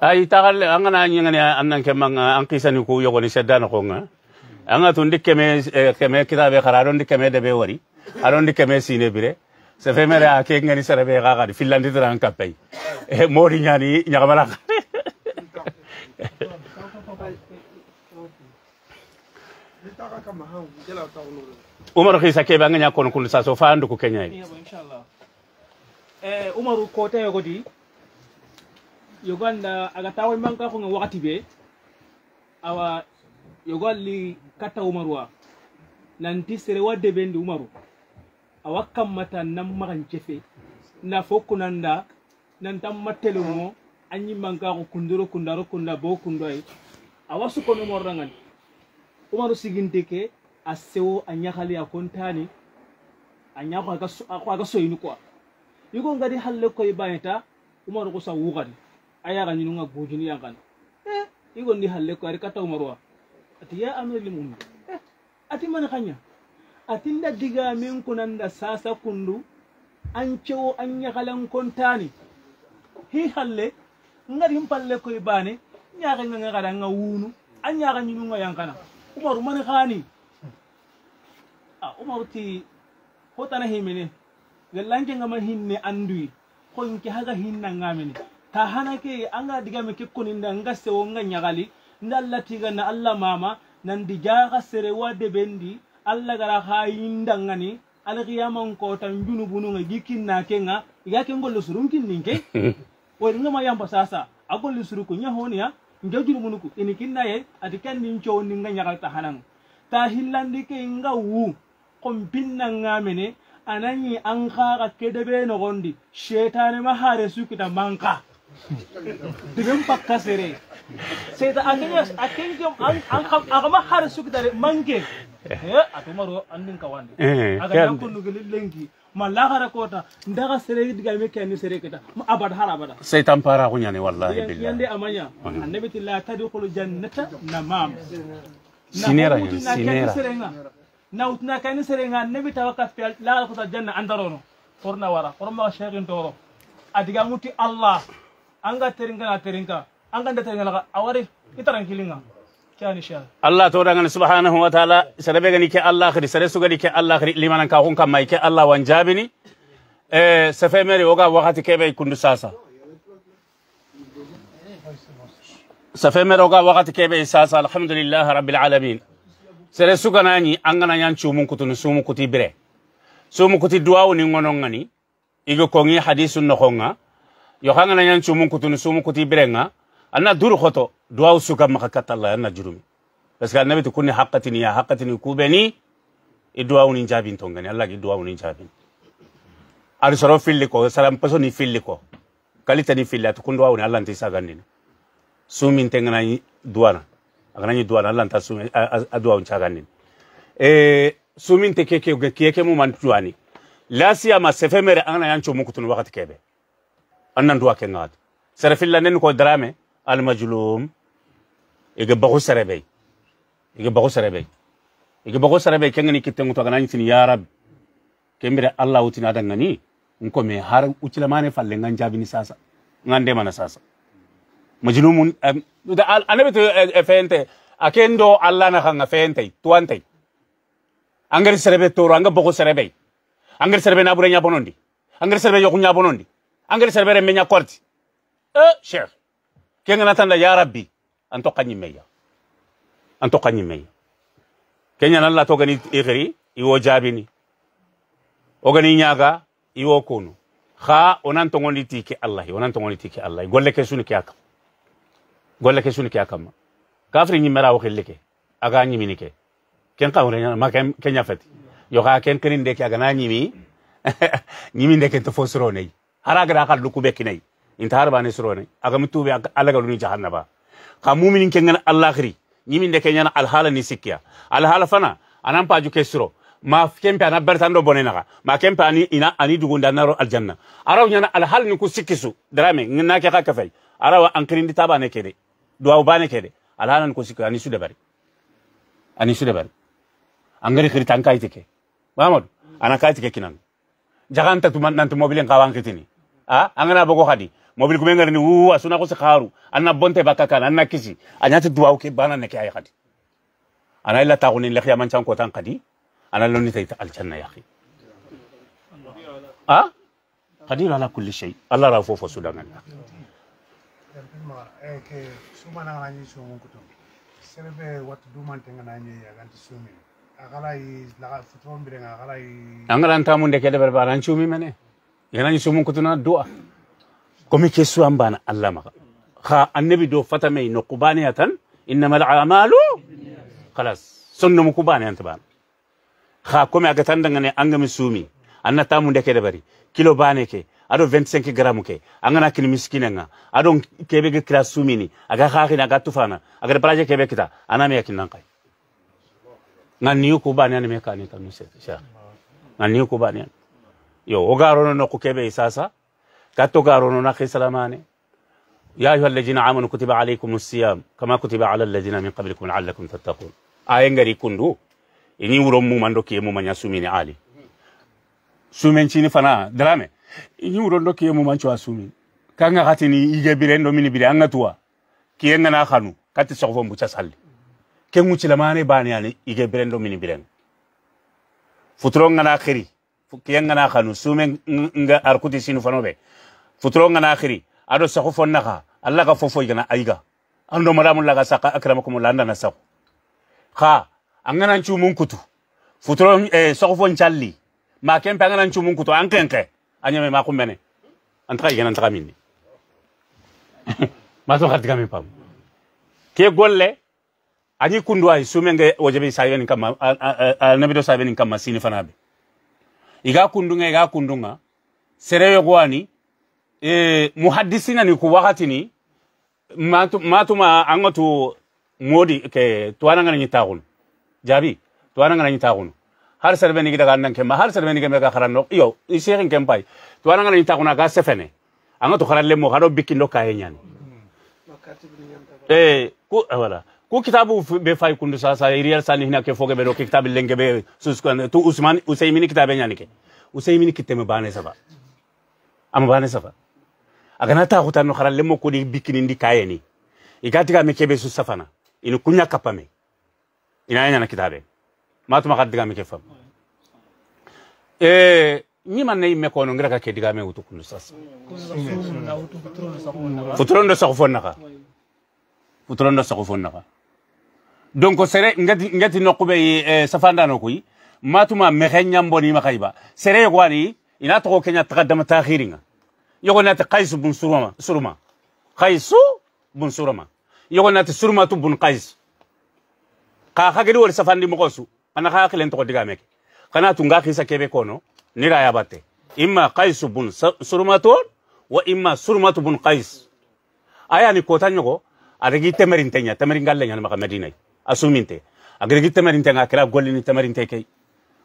ay ta khad le anga na nyanga annan manga an kisani ku yogoni sedana ko nga anga tundi keme eh, keme kita be kara keme de be wari arondi keme sine bire se fe mere ake ngani sere be ga gari finlandi tara an kapai e eh, mori nyani nyakamala umaru kisa ke banga nya kon kun sa so andu ku kenya eh
umaru kote te di, uganda aga imanga manka ko be awa yogolli kata umaru wa nanti sere wadde ɓendi umaru a wakkan mata nan makan cefe na fokkunanda nan tan mattelumo an manka ko kunda kundaro kunda bo kundoy a wasu kono morangan umaru siginte ke a sewo a ñahali a kontani a ñako aga soyini quoi yigo ngadi halle koye bañeta umaru ko sa wuxadi a yaga ñinunga gujini yankan e eh, yigondi halle ko ari kata umaru wa ati ya amir lilmumin ati man kanya atinda diga min kunanda saasa kundu an cewo an yakalan kontani hi halle ngari mpalle koy bane nyaaka nga nga kada nga wuunu an nyaaka nyinu nga yankana umaru man khani a ah, umaru ti hotana himene galanke nga ma hinne andui ko nke haga hinna ngamene ta hanake anga diga me ke kuninda nga sewo nga nyakali nda allah na allah mama nandi sere wa debendi allah gara ha yindangani alkiyamankootan junubununga gi kinna kenga iga ken golle surun kinninke woyringama yamba sasa a golle suruku ñahoniya nge junubunuku ini kinnaye ati kendin cowninga ñagalta hanan ta hillandi ke nga wu kon pinnanga mene anañi an kaga kedebe nogondi shetanema hare sukita manka Nimempa kasere. Sasa akenya akenya akama harasuk dare mange. Eh atumaro andin kawandi. Eh, Aga yakunu gelilengi. malagara kota ndaga sere diga me kani sere keta abad har abada
shaytan para kunya ne wallahi billahi yande
amanya oh, annabi tilla tadkhul jannata namam
sinera sinera
na utna kani sere nga annabi tawakkaf fi la kota janna andarono forna wara forma shaykhun toro adiga muti allah
الله تورا سبحانه وتعالى سربي غني كي الله خري سري سو غني كي الله خري لمن كان كون كماي كي الله وان جابني إيه سفه مري اوغا وقت كي بي كوندو ساسا سفه مري اوغا وقت كي بي ساسا الحمد لله رب العالمين سري سو غناني ان غنا نان تشو مون كوتو سومو كوتي بري سومو كوتي دواو ني حديث نخونغا yo hanga na nyan sumun kutun sumun kuti birenga anna duru khoto duaw suka makakata Allah anna jurumi parce que kuni kunni haqqatini ya haqqatini kubeni iduaw ni jabin tongani Allah iduaw ni jabin ari salam paso ni filli kalita ni filli atukun duaw ni Allah ntisa ganini sumin tengana duana agana ni Allah nta sumin aduaw nchaganini e sumin te keke keke mu man tuani lasia ma sefemere ana wakati kebe annan duwa ke ngat sere filla nen ko drame al majlum ege bagu sere be ege bagu sere be ege bagu sere kengani kitten to ganan tin ya rab kembere allah utina dangani nko me har ucila mane falle ngan ni sasa ngan mana sasa majlumun da anabi to fente akendo allah na khanga fente tuante angari serebe toro anga bagu serebe angari serebe na burenya bonondi angari serebe yokunya bonondi angel serbere menya korti eh sheikh kenga natanda ya rabbi antoka nyimeya antoka nyimeya kenya nalla to gani igri iwo jabini o nyaga iwo kunu kha onan to ngoni tiki allah onan to ngoni tiki allah golle ke suni kiyaka golle ke suni kiyaka ma kafri nyimera wo khilleke aga nyimini ke ken ka wona ma ken kenya fati yo ga ken kenin de ke aga na nyimi nyimi de ke to fosro nei haragra akal lukube kinai inta harba ne surone aga mutube alla galuni jahannaba ka mu'minin kengan allah khiri nyimin de kenyana alhala ni sikya alhala fana anan paju ke suro ma kempe ana bertando bonenaka ma kempe ani ina ani dugunda naro aljanna araw nyana alhal ni ku sikisu drame ngina ke ka kafai araw ankirin ditaba ne kede duwa bane kede alhala ni ku sikya ani sude bari ani sude bari angari khiri tankai mamad ana kai tike kinan jaganta tu man nantu mobilen kawan kitini Ah, a angana bogo hadi mobil kumenga ni u asuna kose kharu anna bonte bakaka anna kisi tu dua ke bana ne ke hadi ana illa gunin lekhya man chanko tan kadi ana lonni tay al janna ya khi ah? a qadir ala kulli shay allah ra fofo sudangan ke sumana ngana ni sumun kutum serbe wat duman tengana ni ya ganti yi yi de chumi mene yanani so mun kutuna du'a komi ke su an bana Allah maka ha annabi do fata mai no kubani atan innamal a'malu khalas sunna mu kubani anta ban ha komi aga tan dangane an ga misumi anna tamu da ke da bari kilo bane ke ado 25 gramu ke angana kini miskina nga ado kebe ke kira sumi ni aga khakhi aga tufana aga baraje kebe kita aname yakin nan kai ngani ku bani aname ka ni tanu se sha ngani ku bani yo ogarono nokku keɓe sasa katto garono naki salamane ya ayuha alladina amanu kutiba alaykum siyam kama kutiba ala alladina min qablikum laallakum tattakun aye ngari kundu ini wuro mumando kiye mumaña sumini ali sumencini fana darame ini wuro ndo kiye mumanco a sumini kanga hatini ige biren do mini bire anga tuwa kiye ngana hanu kati sokfo mbuca salli ke ŋucilamane bani ani ige biren do mini biren futuro ngana kiri kiyan gana khanu sume nga arkuti sinu fanobe futuro ngana akhiri ado sahu fonna kha allah ka fofo gana aiga ando maramu laga saka akramakum landa na sahu kha angana nchu munkutu futuro eh, sahu fon challi ma kempe angana nchu munkutu ankenke anyame ma kumbene antaka igana antaka minni maso khatika min pam ke golle ani kundu ay sume nga wajabe sayben kam nabido sayben kam fanabe iga kundunga iga kundunga serewe gwani e, muhaddisina ni ku wakati ni matu matuma anga modi ke tuana ngana ni tagun jabi tuana ngana ni tagun har serbe ni daga nan kemma har serbe ni kemma kharanno iyo i sherin kempai tuana ni taguna ga sefene angotu tu kharalle mo hado bikindo kayenyani
hmm. e, eh ku
wala ko kitabu be fay kundu sa sa iriyal sani hina ke foge be ro kitabu lenge be sus suskan tu usman usaymin kitabe nyani ke usaymini kiteme bane safa am bane safa agana ta khuta no kharal lemo ko di bikini ndi kayeni igati ga mekebe su safana ina kunya kapame ina yana na kitabe matuma kadiga meke fam eh nyima ne imme no ngira ka ke diga me utu kundu sa sasa futurondo sa ko fonna ka futurondo sa ko fonna ka donc sere ngati ngati nokube eh, safanda nokuy matuma mexenya mboni makaiba sere gwani ina to kenya taqaddama ta'khiringa yogo nat qais bun suruma suruma qais bun suruma yogo nat suruma tu bun qais ka khagedi wor safandi mokosu ana kha khilen to diga kana tunga khisa kebe kono nira yabate imma qais bun suruma tu wa imma suruma tu bun qais aya ni kota nyogo temerin tenya temerin galle nyana maka medinai asuminte agregi tamarinte nga kira golini tamarinte kay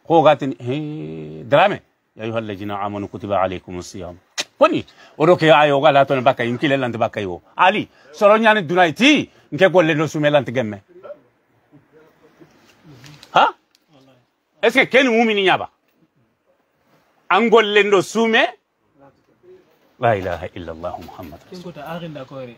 ko gatin he drame ya ayuha alladhina amanu kutiba alaykum siyam koni odo ke ayo ga lato ne bakay inkile lande bakay wo ali soro nyani dunaiti nke golle no sume lande gemme ha est ce que ken mumini nyaba an golle ndo sume la ilaha illallah muhammad
kin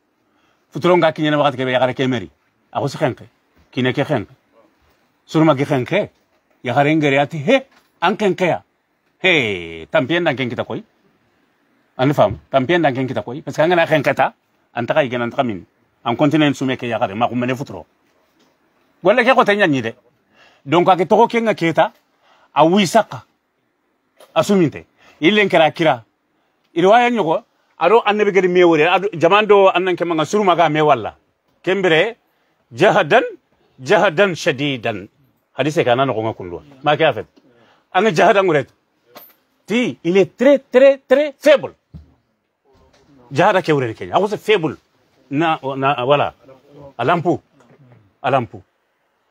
futuronga kinyene wakati kebe yagare kemeri ako si khenke kine ke khenke suruma ke khenke yagare ngere ati he an khenke ya he tampienda nken kita koi anifamu tampienda nken kita koi peska ngana khenke ta antaka igena antaka mini an continent sume ke yagare ma kumene futuro wala ke ko tanya nyide donc ake toko kenga keta awisaka asuminte ilen kera kira iriwaya nyoko ado annabi gadi mewori ado jamando annan kema nga suruma ga me kembere jahadan jahadan shadidan hadise kana no nga kundwa ma ke afet anga jahadan nguret ti il est très très très faible jahada ke wure kenya awose faible na na wala alampu alampu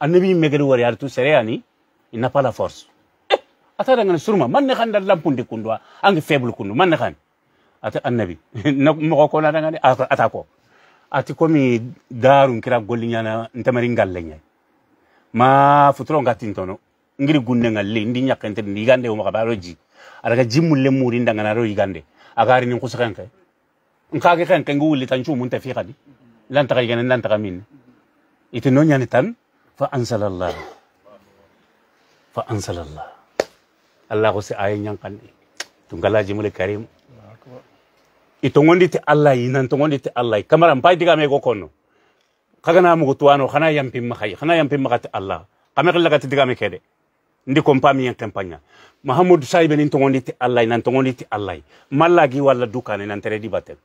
annabi megadi wori artu sereyani il n'a pas la force eh atara ngana suruma man ne khanda lampu ndikundwa anga faible kundu man ne khanda ati annabi na mɔgɔ ko na dangane ata ko ati komi darun kira golli ɲana ntamari ngalle ɲɛ ma futuro nga tintono ngiri gunne ngalle ndi ɲakkente ndi yigande wo maka baro ji araga ji mulle muri ndangana ro yigande agari ni kusakan kai nka ke kan kangu wuli tan mun tafi kadi lan taka yigane lan taka min ite no ɲani tan fa ansalallah fa ansalallah allah ko se ayen ɲankande tungala jimule karim itongondi ti allai nantongondi ti allai kamara mpai diga me gokono kagana mugu tuano khana yampi makhai khana yampi magati allah kame khilla gati diga me kede ndi kompa mi campagne mahamoud saibe nin tongondi ti allai nantongondi ti allai mallagi walla dukane nantere di batel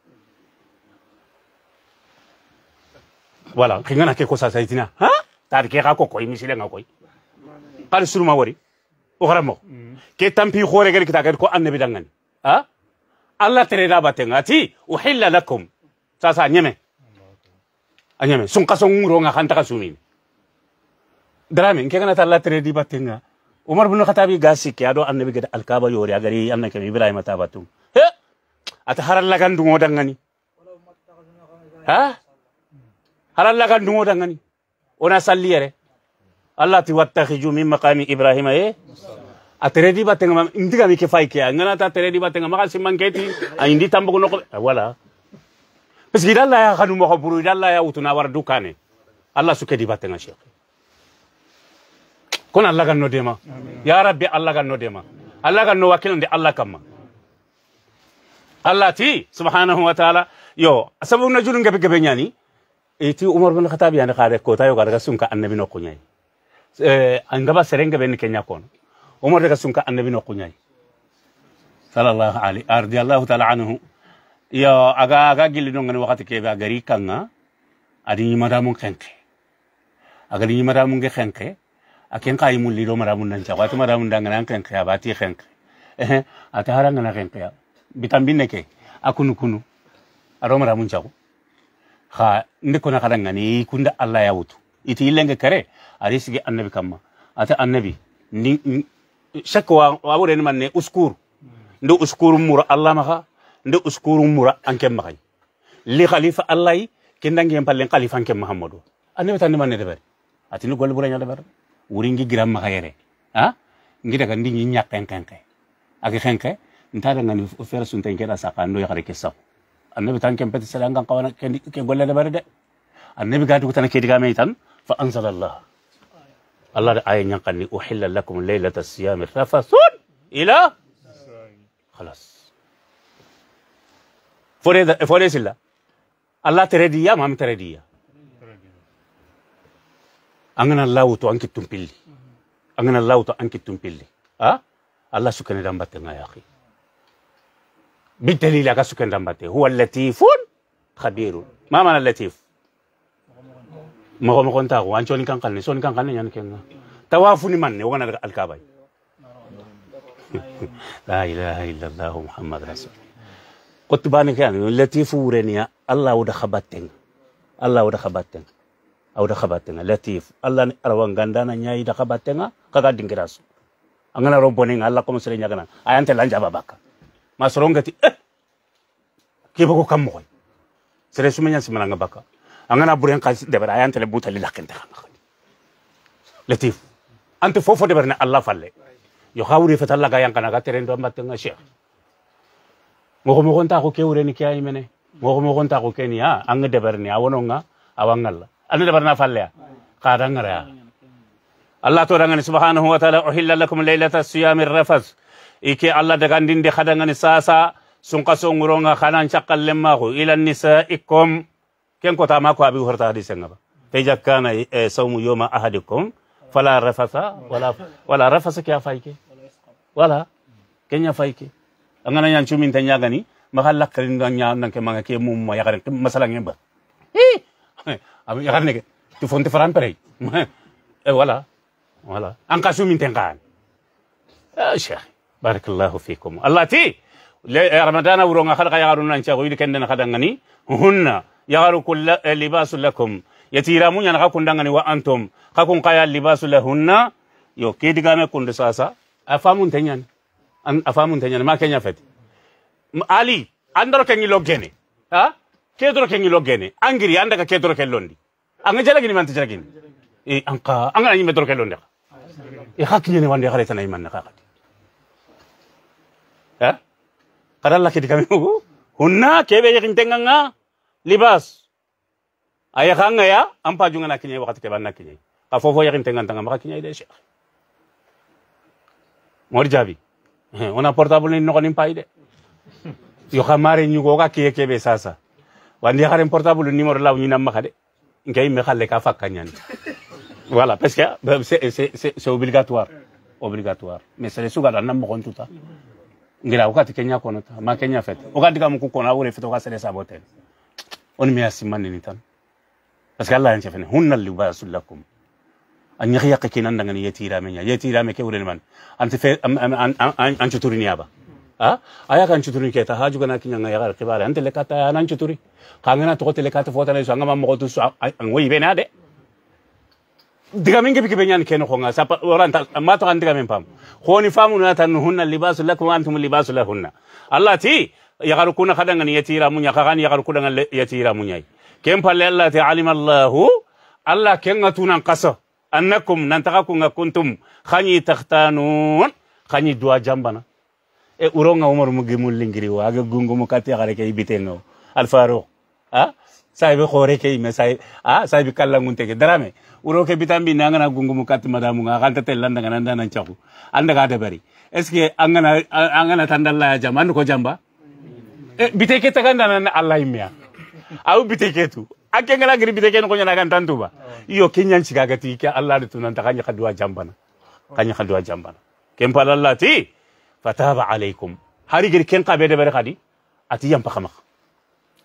wala kingana ke ko sa saitina ha tar ke ga ko koy misile nga koy qal sulma wori o garamo mm. ke tampi khore gari kita ko annabi dangani ha Allah tere da ati uhilla lakum sasa nyeme anyeme sungka kaso nga kanta kasumi drame nke kana Allah tere di Umar bin Khattab gasi ya ado annabi gada alkaba yori agari annaka Ibrahim ta batu he ata haral lagan dungo dangani ha haral lagan dungo dangani ona salliere Allah ti wattakhiju makami maqami Ibrahim eh ateredi batenga ndiga mike fai ke ngana ta teredi batenga maka simanketi aindi tambo no wala eh, parce qu'il ya khanu mo buru Allah ya utuna war dukane Allah suke di batenga sheikh kon Allah ganno dema ya rabbi Allah ganno dema Allah ganno wakil ndi Allah kamma Allah ti subhanahu wa ta'ala yo sabu na julun gabe gabe nyani eti eh, Umar bin Khattab yani khare kota yo daga sunka annabi no kunyai eh angaba serenge ben kenya kono umar daga sunka annabi no kunyai sallallahu alaihi radiyallahu ta'ala anhu yo aga aga gilli no ngani wakati kebe agari kanga adi yimada mun kenke agari yimada mun ge kenke aken kai mun lido mara nan chawa to mara mun dangana kenke abati kenke eh ata haranga na kenke ya bitambin ne akunu kunu aro mara mun chawa ha ndiko na kadanga ni kunda allah ya wutu iti ilenge kare ari sige annabi kamma ata annabi chaque wa wawren manne uskur nde uskuru mura allah maxa nde uskuru mura anke maxañ li khalifa allah yi ke ndange pallen khalifa anke mahamadou anemeta ndemane deɓere atini golle ɓuraña deɓere wuri ngi giram maxa yere a ngi daga ndi ñi ñaqen kenke ake xenke ntadangani fere sunten keɗa saqa ndo yaxare ke saxu annabi tan ken peti sede angan qawana ke golle deɓere de annabi ga dugutana ke digame tan fa ansala الله آية ينقلني أحل لكم ليلة الصيام الرفسون إلى خلاص فريد فريد سلا الله تريدي يا مامي تريدي يا أنا الله وتو أنك تنبلي أنا الله وتو أنك تنبلي ها الله سكن دمبتنا يا أخي بالدليل يا سكن دمبتي هو اللطيف خبير ما معنى اللتيف mogo mo gonta go antse ni kankane so ni kankane nyane kenga tawafu ni manne wona alkabai la ilaha illa allah muhammad rasul qutbani kan latifu urenia allah udah khabaten allah udah khabaten awda khabatenga latif allah arwan gandana nyai da khabatenga kaga dingirasu angana robone allah ko musere nyagana ayante lanja babaka masorongati eh kibo ko kammo sere sumenya simananga baka أنا برين قاس دبر أيان تلبوت اللي لكن تخان لطيف أنت فوفو دبرنا الله فلّي يخاوري فتلا كايان كنا كاترين دوام باتنا شيخ مغو أنا أقول كو أنا نكيا يمني أنا مغو نتا أنا كينيا أنا دبرني أوانونغا أوانغل أنا دبرنا فلّي أنا غريا الله تعالى سبحانه وتعالى أنا لكم ليلة الصيام الرفث إيكي الله دغاندين دي أنا ساسا سنقصون أنا خانان شقل لما إلى النساء إكم ken kota ma ko abi horta hadise ngaba te jakkana e sawmu yoma ahadikum fala rafasa wala wala rafasa kya fayke wala kenya fayke angana nyan chumin ta nyagani mahalla kalin dan nya nan ke manga ke mum ma yagarin masala ngemba hi abi yagarne ke tu fonte faran pare e wala wala an ka chumin tenkan ah syekh barakallahu fikum allati Eh, ramadana wuronga halka yagaru nan cago yidi kenden kadangani hunna yagaru kulla eh, libasu lakum yatiramu nyana kakundangani wa antum kakun kaya libasu lahunna yo kidigame kundu sasa afamun tenyan afamun tenyan ma kenya feti ali andaro kengi logene ha kedro kengi logene angiri anda ka kedro kellondi anga jalagini man tajalagini e anka anga ni medro kellondi e hakkinyene wande khare tanay man nakati ha di kami mugu. hunna kebe yakintenganga libas Ayah khanga ya ampa junga na kinye wakati kebanna kinye Afovo fofo yakintenganga tanga maka kinye ide mori jabi eh, ona portable ni nokonin pa de. yo khamare nyugo ka kiye kebe sasa wandi ya khare portable ni mor law ni nam de, Ngai me khalle ka fakkanyan voilà parce que c'est c'est c'est obligatoire obligatoire mais c'est le sugar nam ngira ukati kenya kono ta ma kenya fet ukati kama ku kono awure feto kasere sabotel on mi asimani ni tan parce que allah en chefene hunna libasul lakum an yakhyaqa kinan dangani yetira menya yetira me ke uren man an fe an chuturi ni aba a aya kan chuturi ke ta haju kana kinya ngaya kibare an telekata an chuturi kangana to telekata fota ne so ngama mo to so an wi benade دعامين كيف كيف يعني كأنه خونا سب وران ما تكان دعامين فام خوني فام ونا تانو هونا لباس الله كمان لباس الله الله تي يا كارو كنا خدعان يتيرا مني كعان يا كارو كنا يتيرا مني كم حال الله تي علم الله الله كن عطونا قصة أنكم ننتقاكم كنتم خني تختانون خني دوا جنبنا إيه ورونا عمر مجمل لينغري واجع غنغو مكاتي على كي بيتينو الفارو آه saibe khore ke ime sai a saibe kallangunte ke darame uro ke bitambi nangana gungumu kat madamu nga kalta telanda ngana ndana chaku anda ga de bari eske angana angana tandalla ya jaman ko jamba e eh, bite ke taganda na allah imya au bite tu ake ngala gri bite ke nyana kan tantu ba iyo kinyan chiga gati ke allah de tunan takanya kadua jambana kanya kadua jambana kempa allah ti fataba alaikum hari gri ken kabe de bari kadi ati yam pakama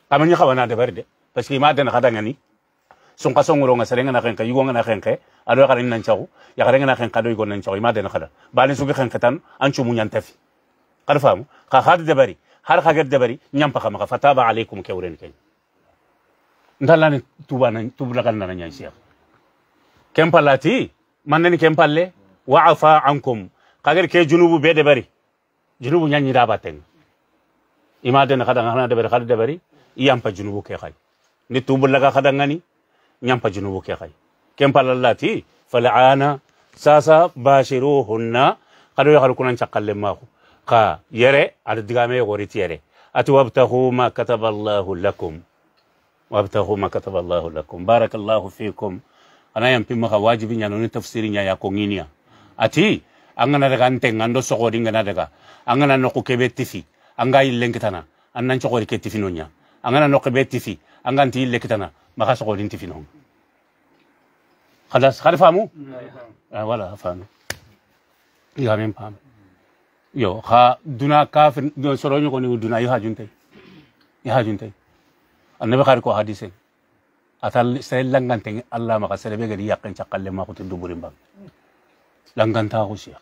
kamanya kawana de bari de parce que ma den khada ngani sun ka songoro nga serenga na khenka yugo nga na khenka alo garin nan chawu ya garin na khenka do yugo nan chawu ma den khada balin su khenka tan an chu munyan tafi qad famu kha khad dabari har khagar dabari nyam pa khama fataba alaikum kawren kay ndalani tubana tubla kan nan nyan sheikh kempalati mannani kempalle wa afa ankum kagar ke junubu be dabari junubu nyanyi da baten ima den khada ngana dabari khada dabari iyampa junubu ke khay ni tubul laga khadangani nyampa junubu ke khay kempa lallati fal'ana sasa bashiruhunna kadu yakhal kunan chakalle mahu ka yere ad digame goriti yere atu wabtahu ma kataba Allahu lakum wabtahu ma kataba Allahu lakum barakallahu fikum ana yampi maka wajibi nyano ni tafsiri nya ya konginia ati angana daga ntenga ndo sokodi ngana daga angana nokukebe tifi anga ilenkitana annan chokori ke tifi nonya angana noqe be tifi anganti ille kitana maka sogodin tifi non خلاص خالي فاهمو آه ولا فاهمو يا مين فاهم يو خا دونا كافر دون سروني كوني دونا يها جنتي يها جنتي النبي خارج كو حديثين أتال سيل لانغان تين الله ما كسر بيجي لي يقين شقل ما كنت دبورين بام لانغان تاهوش يا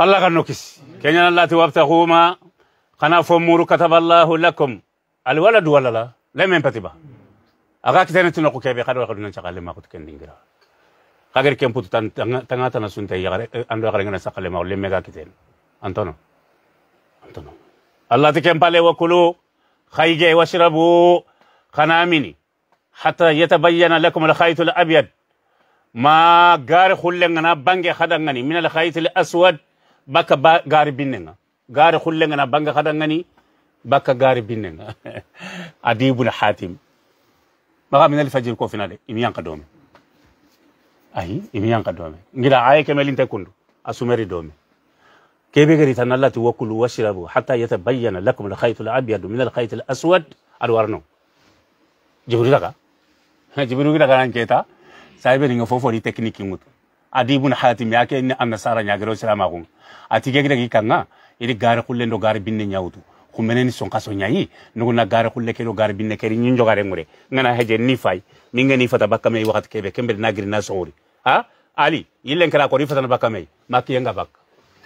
الله كان نكيس كنا الله توابتهما kana fo muru kataba allahu lakum alwalad wala la lemen patiba aga kitene tuno ko kebe kado kado nan chakale ma ko kendingira kager kem putu tan tanga tan sunte yagare ando yagare ngana sakale ma lemme ga kiten antono antono allah te kem pale wakulu khayge washrabu khanamini hatta yatabayyana lakum alkhayt alabyad ma gar khullenga na bange khadangani min alkhayt alaswad baka gar binnenga gari hullengana banga kadangani bakka gari binnenga adi ibn hatim maga min alfajir ko finade imi yanka dome ayi imi yanka dome ngila aye kemelinte kundu asumeri dome kebe gari tan wakulu washrabu hatta yatabayyana lakum alkhaytul abyadu min alkhaytil aswad alwarno jibril ka jibril ka kan keta saibe ninga fofori technique ngutu adi ibn hatim yake ni annasara nyagero sira magun atige gida gikanga iri gare kulle ndo gare binne nyawtu kumeneni son kaso nyayi nuguna gare kulle kero gare binne keri nyinjo gare ngure ngana heje ni fay ninga ni fata bakka mei kebe kembe na giri na sori ha ali yilen kara ko rifata na bakka mei nga bakka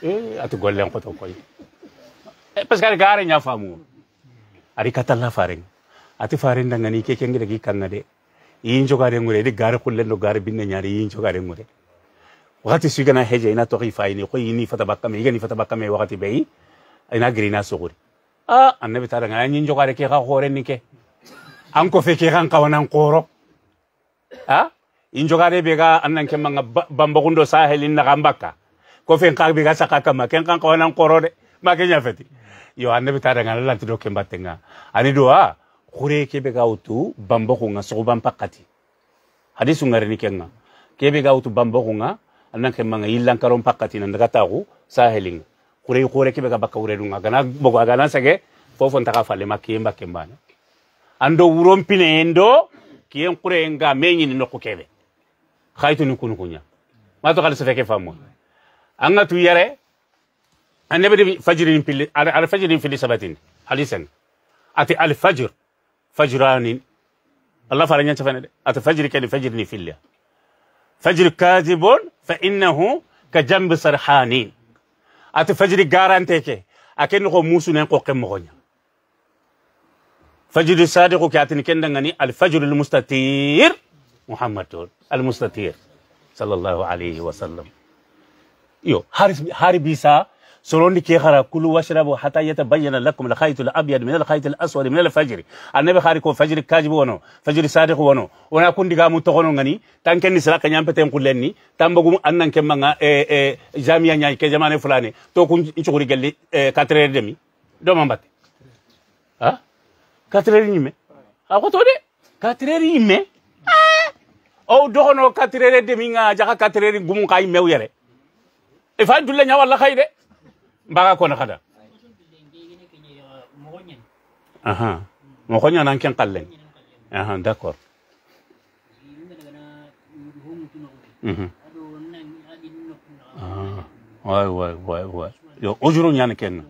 e eh, ati golle en koto koy e eh, parce gare nya famu ari katalla faren ati faren dangani keke ngire gi kangade yinjo gare ngure di gare kulle ndo gare binne nyari yinjo gare ngure wakati na heja ina toki fa ini ko ini fata bakame ini fata bakame wakati bei ina grina suguri ah ane bi daga nyin jogare ke ka hore nike an ko kawan ke kan ah in jogare bega ga annan ke manga sahelin na gambaka ko fe ka be ga saka kama ken kan de ma ke nya feti yo ane ta daga lanti do ke mbatenga ani doa kure khure ke ga utu bambagunga sugubam pakati hadisu ngare nga kebe ga utu kunga, annan ke manga illan karon pakati nan daga tagu saheling kure kure ke baka baka ure gana bogo agana sage fofon taka fale makiyen bakke mbana ando wuron pine endo kiyen kure nga menyi ni nokku kebe khaytu ni kunu kunya mato kala sefeke famo anga tu yare annabi fajrin pili al fajrin fili sabatin halisan ati al fajr fajranin allah faranya tafane ati fajr kali fajr ni fillah فجر كاذب فإنه كجنب سرحانين أتي فجر غارانتيكي أكن خو موسو نين قم غنيا فجر صادق كاتن كندغني الفجر المستطير محمد المستطير صلى الله عليه وسلم يو هارب بيسا sorondi ke khara kulu washrabu hatta yatabayyana lakum al-khayt al-abyad min al-khayt al-aswad min al-fajr annabi khari ko fajr kajib wono fajr sadiq wono ona kun diga mu togono ngani tanken ni sala kanyam peten kulenni tambagum annan ke manga e e jamia nyaay ke jamane fulani to kun chukuri gelli 4 heures demi do mambate ha 4 heures ni me a ko to de 4 heures ni me o demi nga jaka 4 heures gum kay mew yele e mbaga kona kada aha moko nyana anken kallen aha d'accord mhm ah way way way way yo ojuro nyana kenna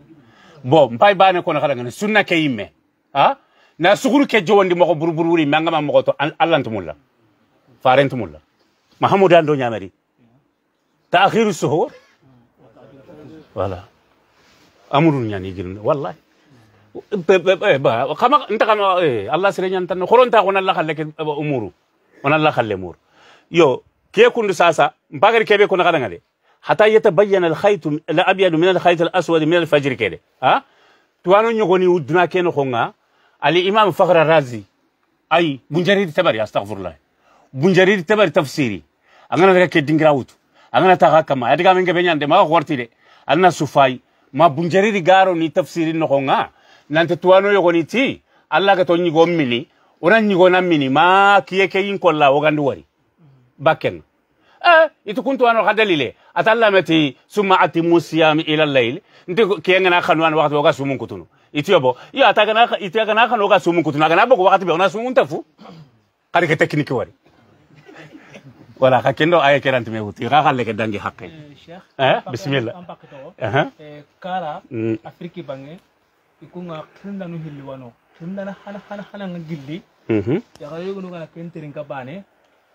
bo mpai bane kona kada ngana sunna ke imme ha na suguru ke jowondi moko burburu wuri manga ma moko to allantumulla farentumulla mahamudan do nyamari ta'khiru suhur voilà amurun yani girne wallahi kama nta kama eh, allah sire nyan tan khoron ta wona allah khalle eh, umuru wona allah khalle mur yo ke sasa mbagar kebe kuna kadanga de hata yatabayyana alkhayt alabyad min alkhayt alaswad min alfajr kede ha tuwano nyogoni udna keno khonga ali imam fakhra razi ay bunjarid tabari astaghfirullah bunjarid tabari tafsiri angana daga ke dingira wutu angana ta kama adiga menge benyande ma khorti de anna sufai mabunjeriri garo ni tafsiri nokonga nante tuwano yogoniti alla ga to nyigo mini ona nyigo na mini ma kiye ke yin kolla wogandi wari bakken eh itu kuntu ano kadalile atalla meti summa ati siyami ila layl nte ngana na khanwan wakati woga sumun kutunu itiyobo iyo atagana itagana khanoga sumun kutunu agana bogo wakati be ona sumun tafu kari ke tekniki wari wala xa kendo aye ke rantime wuti xa xa leke dangi eh, eh?
xaqe bisimilla eh, kala mm. afrique bange ikunga xirindanu hilliwano xirindana xana xana xananga gilli mhm. yaxa yogunugana kenterinka bane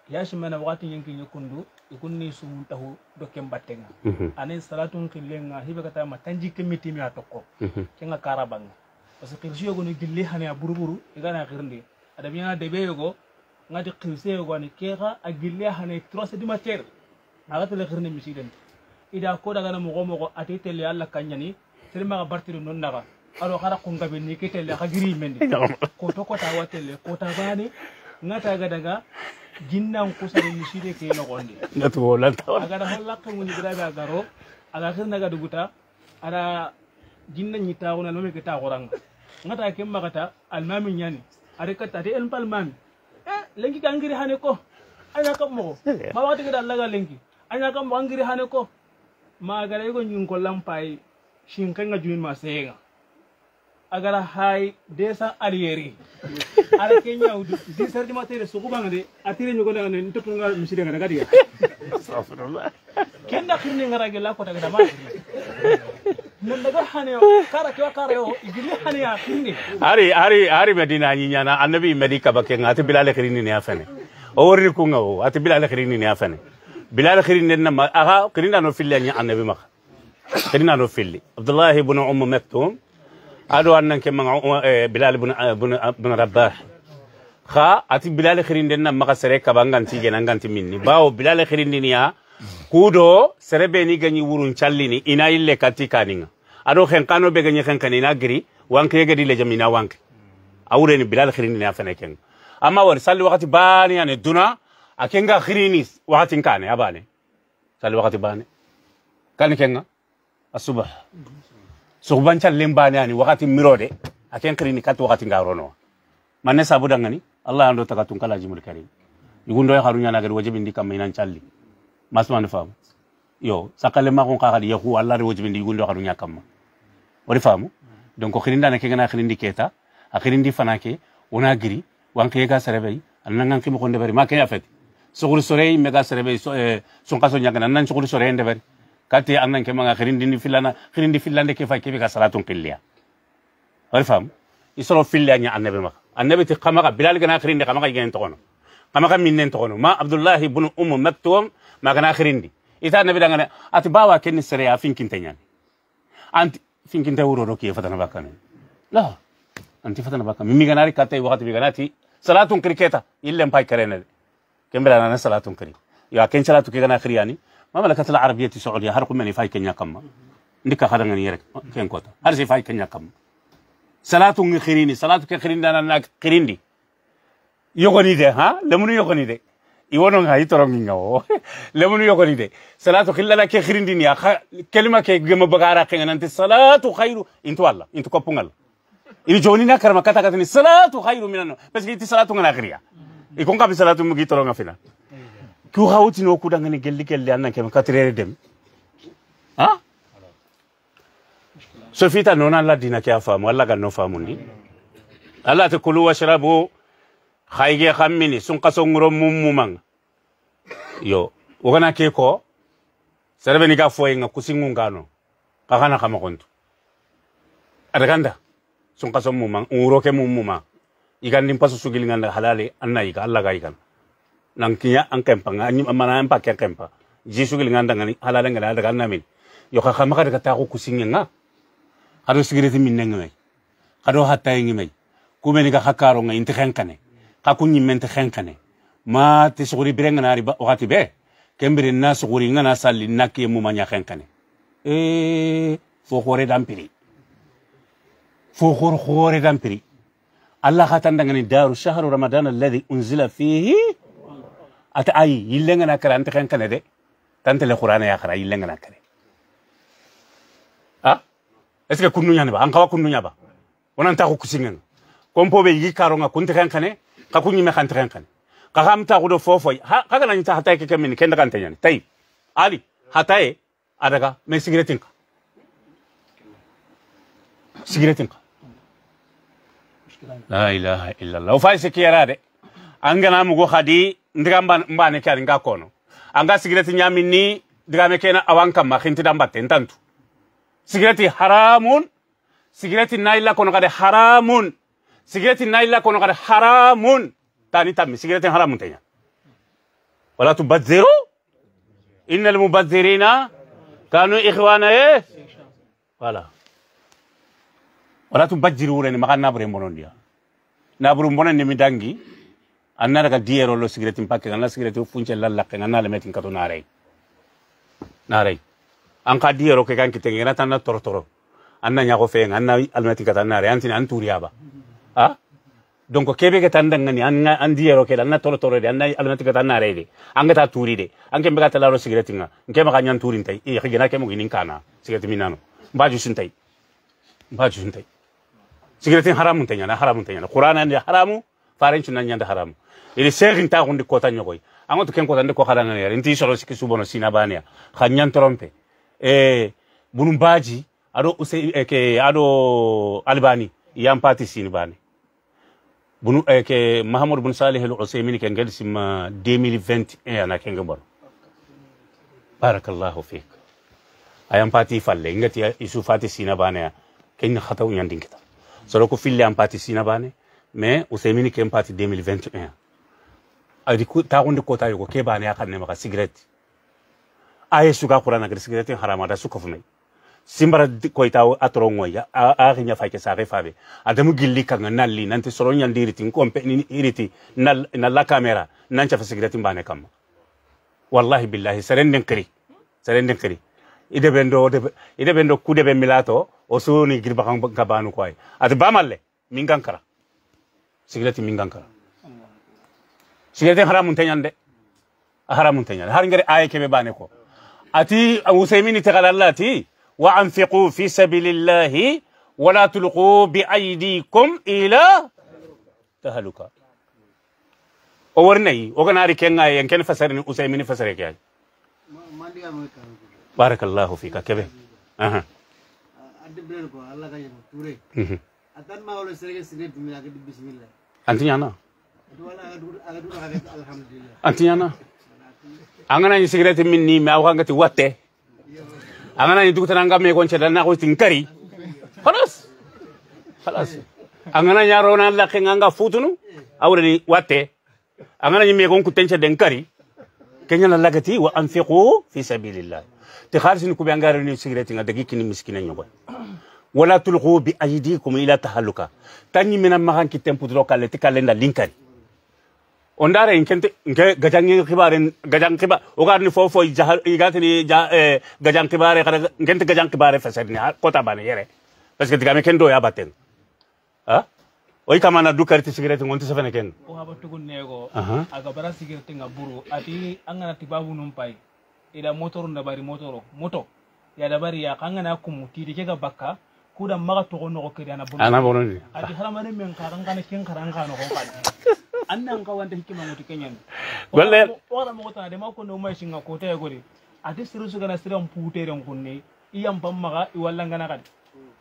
yasimana wakati yenkiñe kundu ikunni sumuntahu do ken battenga mhm. anen salatun xillenga hibe kata ma tanji kemitimi a tokko mhm. kenga kara bange parce que xirsi yogonu gilli xane a buruburu igana xirndi adabiyana debe yogo ngati qilse wani keka agille hanay trosse di mater ala tele xirne misiden ida ko daga na mogo mogo ate tele alla kanyani sere maga bartiru non naga aro xara ngabe ni ke tele xa giri mendi ko to kota wa tele kota bani ngata ga daga ginnan kusani miside ke nogondi natuwo lanta aga da holla kanguni grabe agaro aga xirna ga duguta ara jinna ñi taawuna no me ke goranga ngata ke magata almami ari ka ta de elmpa Palman lenki ka ngiri hane ko anya kam mo ma wati ga dalla ga lenki anya kam mo ngiri hane ko ma gara yugo nyun ko lampai shin kan ga juin ma sega agara hay desa alieri ala kenya udu di sar di matere su kubang de atire nyugo da ne to tunga ga gadi ya astaghfirullah kenda khirne ngara gela ko daga ma hari
hari hari medina nyinyana annabi medi kabake ngati bilal khirini ne afane o wori ku ngawo ati bilal khirini ne afane bilal khirini ne ma aha khirina no filli nya annabi ma khirina no filli abdullah ibn umm maktum ado annan ke ma um, eh, bilal ibn eh, eh, ibn rabbah kha ati bilal khirini ne ma sere kabanganti genanganti minni bawo bilal khirini ya kudo serebe ni ganyi wurun challini ina ille katika ninga ado khenkano be ganyi khenkani na giri wanke gedi le jamina wanke awure ni bilal khirini na fana ken ama war sali wakati bani ane duna akenga khirini wakati kane abane sali wakati bani kan kenga asubah suhban challen bani ani wakati mirode aken khirini katu wakati ngarono manne sabu dangani allah ando takatun kala jimul karim yugundo harunya na gadi wajibindi kamina challi masmani faamu yo sakale magon kakadi yahu allah re wojibindi yugundo kadu ñakamma ori faamu donc xirindana ke gana xirindi keta a xirindi fana ke wona giri wankiye ga serebey anangan kimo ko ndeberi ma kenya feti suguri sorey e me ga serebey sunka so ñagana eh, nan suguri sorey ndeberi kate annan ke manga xirindini fillana xirindi fillande ke fa kebe ga salatun qilliya ori faamu i e soro filliya ña annabi maxa annabi ti xamaxa bilal gana xirindi xamaxa igen toxono xamaxa minnen toxono ma abdoullahi bunu um maktum مكان آخرين دي إذا نبي دعنا أتباوا كن سريع فينكين تنيان أنت فينكين تورو روكي فتنا باكان لا أنت فتنا باكان ميمي غناري كاتي وقت بيغناتي صلاة كريكتا إلا مباي كرينا كم بلا أنا صلاة كريك يا كن صلاة كيغنا خرياني ما ملكت العربية السعودية هرقم مني فاي كنيا كم ndika haranga ni yerek ken kota har si fay kenya kam salatu ngi khirini salatu ke khirini dana nak khirindi yogoni de iwono nga itoronginga o lemunu yogonide salatu khillala ke khirindini ya kelima ke gema bagara ke nanti salatu khairu intu alla intu kopungal ini joni na karma kata katini salatu khairu minano parce que salatu ngana khiriya ikon ka salatu mugi toronga fina ku hauti no kudanga ni gelli gelli annan ke katirere dem ha sofita nona alla dina ke afamu alla ganno famundi alla ta kulu washrabu khayge khammini sun qaso ngoro mumumang, yo wogana ke ko serebeni ga foye nga kusingungano kakana kama kontu adaganda sun qaso mumang uro ke mumuma igan paso sugil nga halale anna iga alla ga igan nang kiya ang kempa nga ni mana ang pakya kempa ji sugil ndanga ni halale ngada adaga namin yo ka kama ka ta ko kusingenga hado sigireti minne ngai hado hatta mai kumeni ka hakaro nga kane kaku ñimmente xenkane ma te suguri bire ngana ari wakati be kembire na suguri ngana salli nakke muma ña xenkane e fo xore dampiri fo xor xore dampiri allah xa tandangani daru shahru ramadan alladi unzila fihi ata ayi yille ngana kare ante ah? xenkane de tantele ya xara yille kare a est ce que kunnu ñani ba an xawa kunnu ñaba wonan taxu kusinganga kompo be yigi kunti xenkane ka kunyi me khantren xa ka ham ta gudo fofo ha ka kana keke mini ke kemin ñani kan tanyani tai ali hatai adaga me sigaretin ka sigaretin ka la ilaha illa allah fa sikira de angana mugu xadi ndiga mbane kari nga kono anga sigaretin yamin ni diga kena awan kamma ma khinti damba tentantu sigareti haramun sigareti naila kono kade haramun sigareti naila kono kada haramun tani tami sigareti haramun tanya wala tubadhiru innal mubadhirina kanu ikhwana eh wala wala tubadhiru wureni maka nabure mbonondia naburu mbonondia midangi anna daga diyero lo sigareti mpakke anna sigareti funche lallakke anna lemetin kato narei narei anka diyero ke kan kitenge na torotoro anna nyago fenga anna almeti katanare antini anturiaba mm -hmm a donc kebe ke tan dangani an an diero ke lan toro toro de an alna tiga tan nare de an ga ta turi de an kembe ga ta laro sigareti nga nke ma kanyan turi ntai e khigena ke muginin kana sigareti minano ba ju suntai ba ju suntai sigareti haramun tanya na haramun tanya qur'ana ne haramu faran chunan nyanda haramu ili segin ta gundi kota nyogoi ango to ken kota ndi ko khadanga ne nti soro siki subono sina bania khanyan trompe e bunumbaji ado use ke ado albani yan pati sini bunu eh, ke mahamadou bun salih al usaymin ken gadi simma 2021 ana ken gambar barakallahu fik ayam pati falle ngati isu sina bane ken khataw nyandin kita solo ko fille am pati sina bane mais usaymin ken pati 2021 adi ku ta gonde kota yo ke bane akan ne maka cigarette aye suka qur'ana gadi cigarette haramada suka fumai simbara koyta atoro ngoya a xinya fake saxe fabe adamu gilli kanga nalli nanti soro ñandi iriti nkompe iriti na la camera nan cafa sigirati mbane kamma wallahi billahi seren den kiri seren den kiri ide bendo ide bendo kude be milato o suni girba kan ka banu koy e. ati bamalle min gankara sigirati min gankara sigirati tenyande haramun tenyande har ngere aye kebe bane ko ati usaymini tagalallati وأنفقوا في سبيل الله ولا تلقوا بأيديكم إلى تهلكة أورني وغناري كنا يمكن فسرني أسيمين فسرك يعني بارك الله فيك كبه أها
انت ما انت سرقة انا
انا انا انا أنت انا أنت انا أنا أنا انا انا انا انا انا ان angana ni tukutana ngamme kon cheda na ko tin kari khalas khalas angana nyaro na la nganga futunu awre ni wate angana ni me kon kuten cheda kari kenya na lagati wa anfiqu fi sabilillah te khalis ni kubi angare ni sigreti nga dagi kini miskina nyogo wala tulqu bi aydikum ila tahalluka tanyi mena magan kitem kale te kale on dara en kente nke gajang khibare gajang khiba o garni fo fo jahar igatini ja e, gajang khibare khara ngente gajang khibare fasadni kota bane yere parce que digame kendo ya baten ha oy kamana du karti cigarette ngonti safene ken
o haba tugun nego aga bara cigarette ngaburu ati angana tibabu numpai ila motoro ndabari motoro moto ya dabari ya kangana kumu tidi kega bakka kuda maga togo nogo kedi ana bonondi ati haramare men karangana ken karangana nogo kan annan ka wanta hikima mutu kenyan wallahi wala mo ta de ma ko no mai singa ko ta gore ya ati siru su gana siran pute ren ya kunne iyan ban maga i wallan gana kad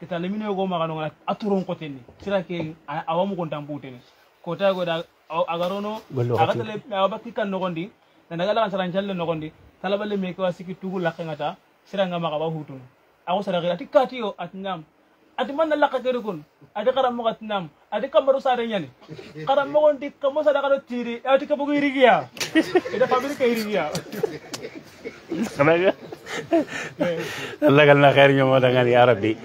kita lemino ya go maga no ngala aturon ko tenni sira ke awamu ko tan pute ni ko ta go da agarono agata le abati kan no gondi na daga la saran challe no gondi talabale me ko asiki tugu lakengata sira nga maga ba hutun ago sara ati katiyo atnam ati man la ka ati karam mo atnam أديك كم مرة يعني؟ كذا ما كنت كم مرة كذا تيري؟ أديك كم بقولي ريجيا؟ إذا فاميلي كي ريجيا؟
سمعت؟ الله كلنا خير يوم هذا يا ربي.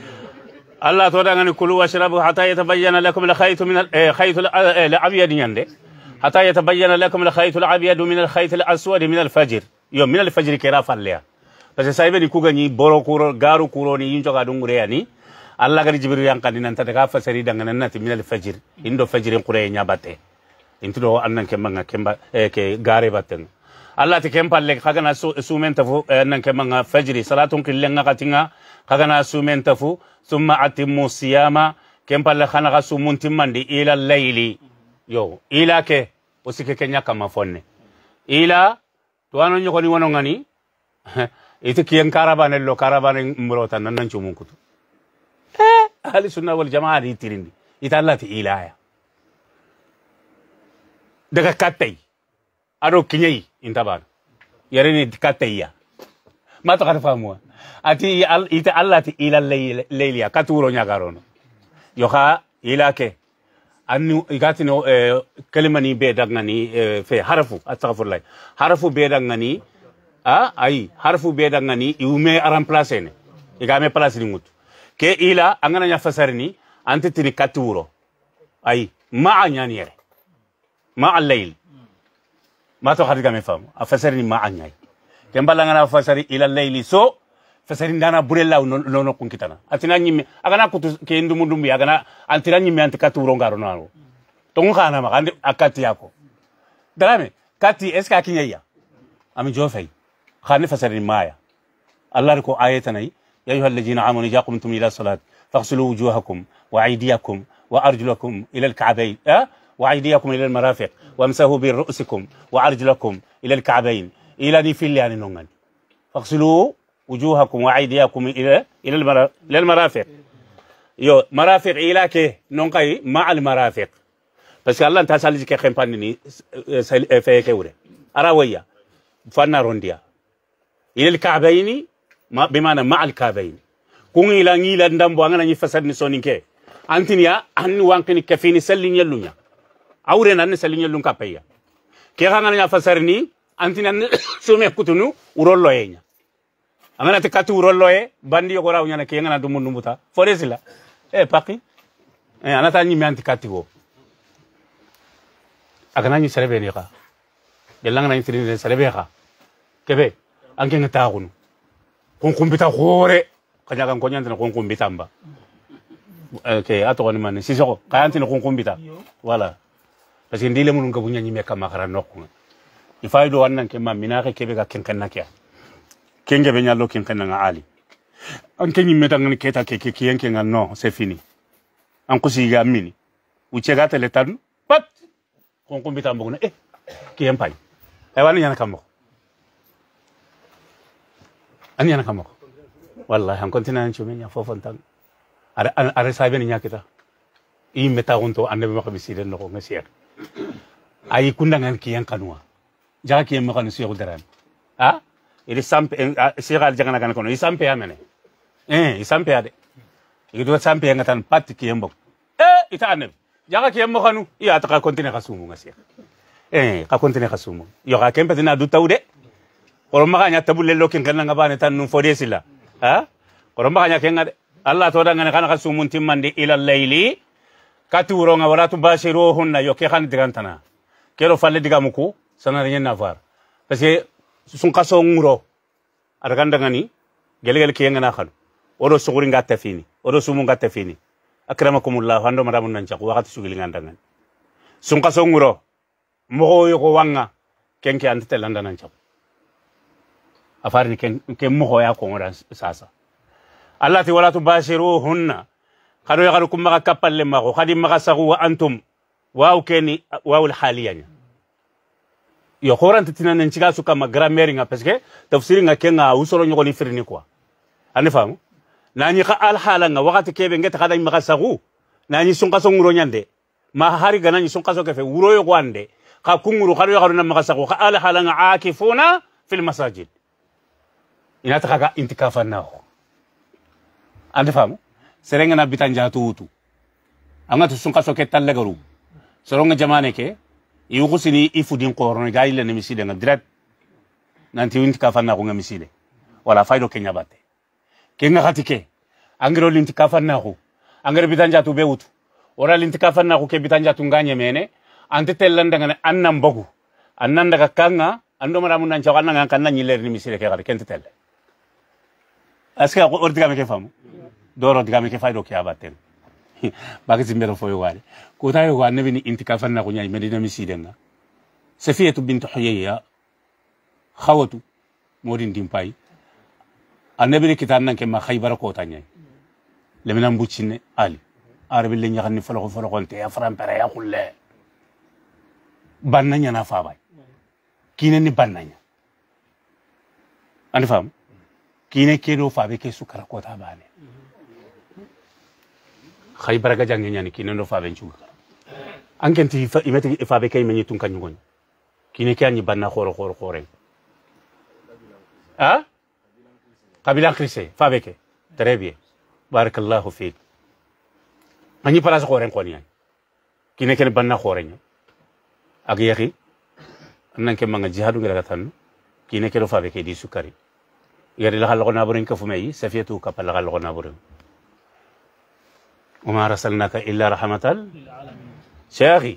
الله ثورة عن كل وشرب حتى يتبين لكم الخيط من الخيط الأبيض يعني. حتى يتبين لكم الخيط الأبيض من الخيط الأسود من الفجر يوم من الفجر كرافة ليه؟ بس سايبني كوجاني بروكور غارو كوروني ينجو قادون غرياني. allah gari jibril yankani nantata ka fasari dangana nati minal fajir indo fajirin qureye ñabate intiɗo annan kembanga kemba eh, ke gare batten allah ti ken palle kagana sumenta fu eh, annan kembanga ah, fajiri salatun killenga katinga ah. kagana sumenta fu summa atimmu siyama ken palle hanaga sumuntimmandi ila layli yo ila ke o kenya kama fonne ila tuwano ñogoni wonongani iti kiyen karabane lo karabane murota nannan cumun kutu Eh, ahli sunna wal jamaa ni tirindi ita allah ti ilaya daga kattai aro kinyai intabana yare ni kattai ya mata kada famu ati ita allah ti ila leilia katuro nyagarono yoka ilake annu igatino eh, kalimani be dagani eh, fe harfu astaghfirullah harfu be dagani a ay harfu be dagani iume aran place ne igame place ni ngutu ke ila angana nya fasarini anti tini katuro ay ma'a nyani yere ma'a layl mato hadiga me famu afasarini ma'a nyai kembala ngana fasari ila layli so fasari ndana burella nono kunkitana atina nyime agana kutu ke ndumundumbi agana antira nyime anti katuro ngaro nalo tongu kana makande akati yako dalame kati eska akinyaya ami jofai khani fasari maya allah ko ayatana يا أيها الذين آمنوا إذا قمتم إلى الصلاة فاغسلوا وجوهكم وأيديكم وأرجلكم إلى الكعبين أه؟ وأيديكم إلى المرافق وامسحوا برؤوسكم وأرجلكم إلى الكعبين إلى نفل يعني نونغن فاغسلوا وجوهكم وأيديكم إلى إلى إلى المرافق يو مرافق إلى كي نونغاي مع المرافق بس الله أنت سالج كي خمباني في كوري أراوية فانا رونديا إلى الكعبين ma be mana ma al kabain kun ila angana nyi fasad antini ya anni wankini kafini sallinya lunya awre nan sallinya lun kapaya ke ngana nya fasarni antini an sume kutunu urollo yenya angana te urollo e bandi yogora unyana ke ngana dumundu muta foresila e paki e anata nyi antikati wo akana nyi serebe ni ka nyi serebe ka kebe anke ngata khonkumbita khore khanyaka nkonyanzi na khonkumbita mba okay atokoni mane sisoko kayanzi ni khonkumbita wala parce que ndile munu ngabunyanyime kamakhara nokhunga ifaido wanna ke ma minakhe kebe ka kenkenna kya kenge benya lo kenkenna nga ali anke nyimeta ngani keta ke ke kiyenke nga no c'est fini ankusiga mini uchegate letanu pat khonkumbita mbona eh kiyempai aiwani yana kamoko an yana kama wallahi an kontina yan chumen ya fofon tang are are saben nya kita i meta unto annabi maka bisiden no nga siya ay kundangan kiyan kanwa jaga kiyan maka no siya kudaran ha ili sampe eh, ah, siya jaga na kanwa i sampe amene eh i sampe ade igidu sampe yang pat kiyan bok eh ita annabi jaga kiyan maka no iya ta ka kontina kasumu nga eh ka kontina kasumu yo ka kempe dina du tawde koromaka nya tabu lelo ken kan ngaba ne tan fo desila ha koromaka nya ken Allah to dangane kana ka sumun timmande ila layli katuro nga wala tu bashiro hunna yo kan digantana kero falle digamuku sanare nyen nafar parce que sun kaso nguro arkan dangani gelgel ke ngana khalu odo suguri nga tafini odo sumu nga tafini akramakumullah hando maramun nan chaqu wakati sugili ngandangani sun kaso nguro mogo yo wanga kenke antete landanan chaqu afari ke mogo ya kongora sasa allah ti wala tubashiruhunna kado ya kadu kumaga kapalle mago kadi maga sagu wa antum waw keni wawul haliyanya yo horanti tinane nciga suka ma grammaire nga parce que tafsiri nga kenga usoro ni firini kwa ani famu nani kha al hala nga wakati kebe ngeta kada maga sagu nani sunka songuro nyande ma hari gana ni sunka sokefe wuro yo kwande kha kunguru kado ya kadu na maga sagu kha al hala nga akifuna fil masajid Ina kaga intikafan naho ande famu serenga na bitan jatu utu anga tu sunka soket tallagaru soronga jamane ke ni ifu din qorno ga ile ne misile nga direct nanti intikafan na nga misile wala faido kenya bate kenga hatike angero lintikafa naho angero bitan jatu be utu ora lintikafa naho ke bitan tu nganye mene ante tellanda ngane annam bogu annanda ka kanga ando maramun nan ngan kanna nyiler ni misile ke gar kente aske ortigame ke famu do rotigame ke faydo ke abaten baki zimbero foyo wale kota yo wa nebini intikafan na kunya medina misidenga safiyatu bint huyayya khawatu modin dimpai anebini kitan nan ke ma khaybar kota nyai lemina mbuchine ali arabi le nyakani folo folo konte ya fran pere ya kulle banna nyana fa bay kinen ani famu kine kedo fabe ke su karakota bane khay baraga jange nyani kine ndo fabe nchuga anken ti imete fabe kay menyi tun kanyu kine ke anyi banna khoro khoro khore ha ah? kabila krise fabe ke très bien barakallahu fik anyi pala so khore kon kine ke banna khore nya ak yahi nan manga jihadu ngira tan kine ke do fabe ke di sukari يري لغال غنابرين برين كفمي سفيتو كبا لغا غنابرين وما رسلناك إلا رحمة شيخي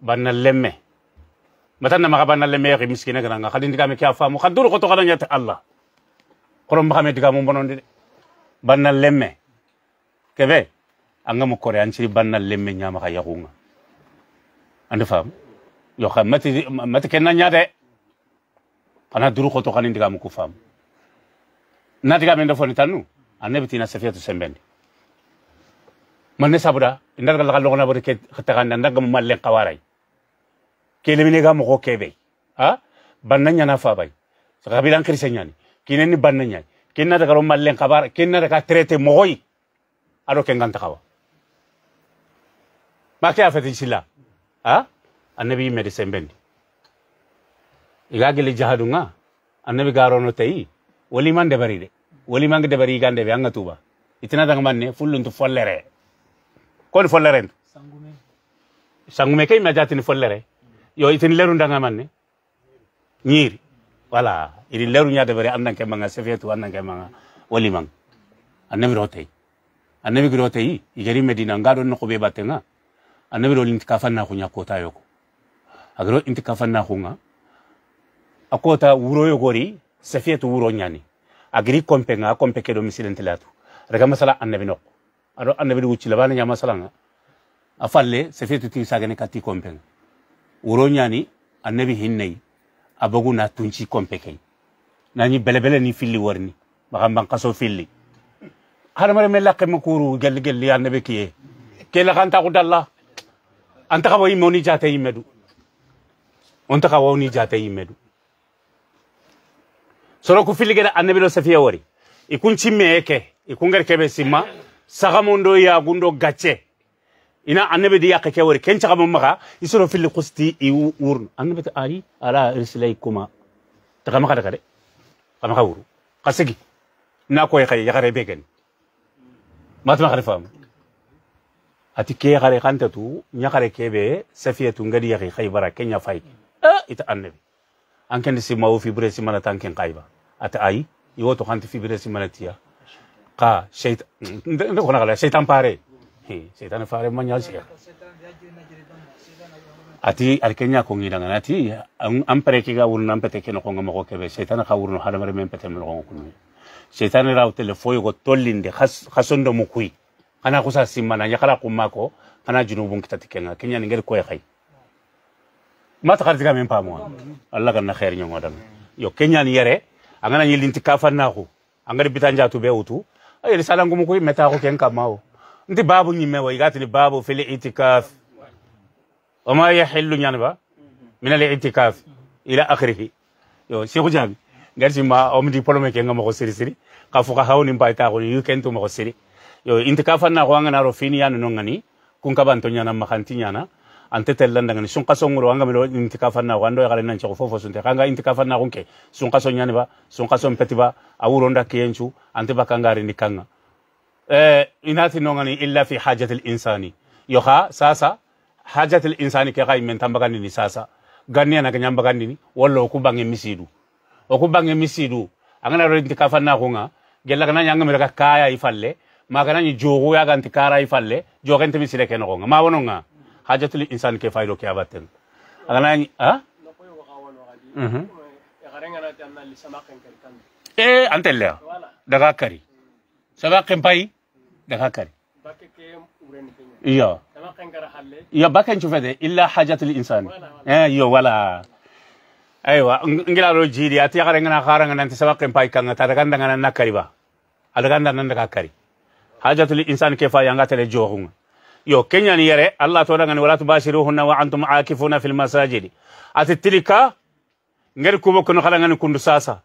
بنا اللمة متنا ما بنا اللمة يغي مسكينة غنا خلينا نتكلم كيافا مخدور قطو غنا يت الله قرم بخامي بخام مبنون دي بنا اللمة كيفي أنغا مكوري أنشري بنا اللمة نعم ما يغونا أنت فاهم يا خا مت مت كنا نيا ده أنا دور قطو غنا نتكلم كفام natigamende foni tanu anebitina sefetu sembendi manne sabura indaga laga logona bore ke khataganda ndaga malle qawarai kelemine ga mo kebe ha bannanya na fabai kabilan kristiani kineni bannanya kinna daga ro malle qabar kinna daga trete moy aro ke nganta kawa ma ke afati sila ha annabi me de igagile jahadunga annabi garono tayi waliman dabari de waliman dabari gande be anga tuba itina daga manne fulluntu follere kon follere sangume sangume kay majatin follere yo itin leru daga manne nyiri wala iri leru nya dabari andan ke manga sefetu andan ke manga waliman annabi rotei annabi rotei igari medina ngado no ko be batenga annabi ro linti kafanna ko kota yoko agro inti kafanna ko akota wuro yogori sefetu wuro ñani agri kompe nga kompe kedo misilente latu rega masala annabi nokko ado annabi ɗo wucci labana ñama salanga a falle sefetu ti sagane katti kompe nga wuro ñani annabi hinnayi a na tunci kompe key nañi belebele ni filli warni maxam ban kaso filli hadamare me lakke ma kuru gelli gelli annabi kiye ke laxantaxu dalla antaxa wa yimme oni jate yimme du ontaxa wa oni jate yimme soro ku fili geda annabi do safiya wari ikun cimme yake ikun gar kebe simma sagamondo ya gundo gacce ina annabi di yaka ke wari ken cagamon maga isoro fili kusti i wurnu annabi ta ayi ala irsilai kuma taga maka daga de kama ka wuru kasigi na koy kay yakare begen matma khare fam ati ke yakare khanta tu nyakare kebe safiyatu ngadi yakhi khaybara kenya fay eh ita annabi an kan si mawo fi bure si mana tankin kaiba ati ay iwoto xanti fibiresi manatiya xa ndekonaxala seytan pare seytan fare maña cheikh ati arke ñakongidangana ati an pere ke ga wurno an pete ke noxonga moxo keɓe seytan xa wurno hadamare men pete noxonga kunu seytan raw tele fo yogo tollinde xa mu kuy xana xusa simmana ñaxara qumma ko xana junubun kitati kenga keñani ngel koy xay mata xartiga men pamoa allah ganna xeer ñongodanga yo keñani yere angana nyi linti nyilinti kafannaku angari bitanja bitanjatu be utu ayeli salangumu meta ko ken kamao nti babu nyi mewo igati ni babu fil itikaf wama yahillu ñaniba min al itikaf ila akhirih yo sheikh jabi ngari sima om polome ke nga ko siri siri ka fu fuka hawni mbay yu ken tu to ko siri yo intikafannako angana ro fini no ngani kun ka kabanto ñana makanti ñana ante tellan daga ni sun kaso ngoro anga melo intikafa na wando ya kalena nchako sunte kanga intikafa na kunke sun kaso nyani ba sun kaso mpeti ba awuronda kiyenchu ante bakangari ni kanga eh inati nongani illa fi hajatil insani yoha sasa hajatil insani ke kai men tambagani ni sasa ganni na kanyamba ganni ni wallo ku misidu o misidu angana ro intikafa na kunga gella kana nyanga melo kaya ifalle magana ni jogo ya gantikara ifalle jogente misile kenonga mawononga hajatul insan ke faydo ke abaten ni ha mhm e antelle daga kari sabaqin pai daga kari
iyo iyo
chu fede illa hajatul insan eh iyo wala aywa ngila ro jiri ati yakare ngana khara ngana nti sabaqin pai daga taraganda ngana nakari ba alaganda nan daga kari hajatul insan ke fa yanga tele jorunga yo kenyan yere allah toɗagani wala tubashiruhunna wa antum akifuna fi lmasajidi ati tilika ngeri kubo kono halagani kundu sasa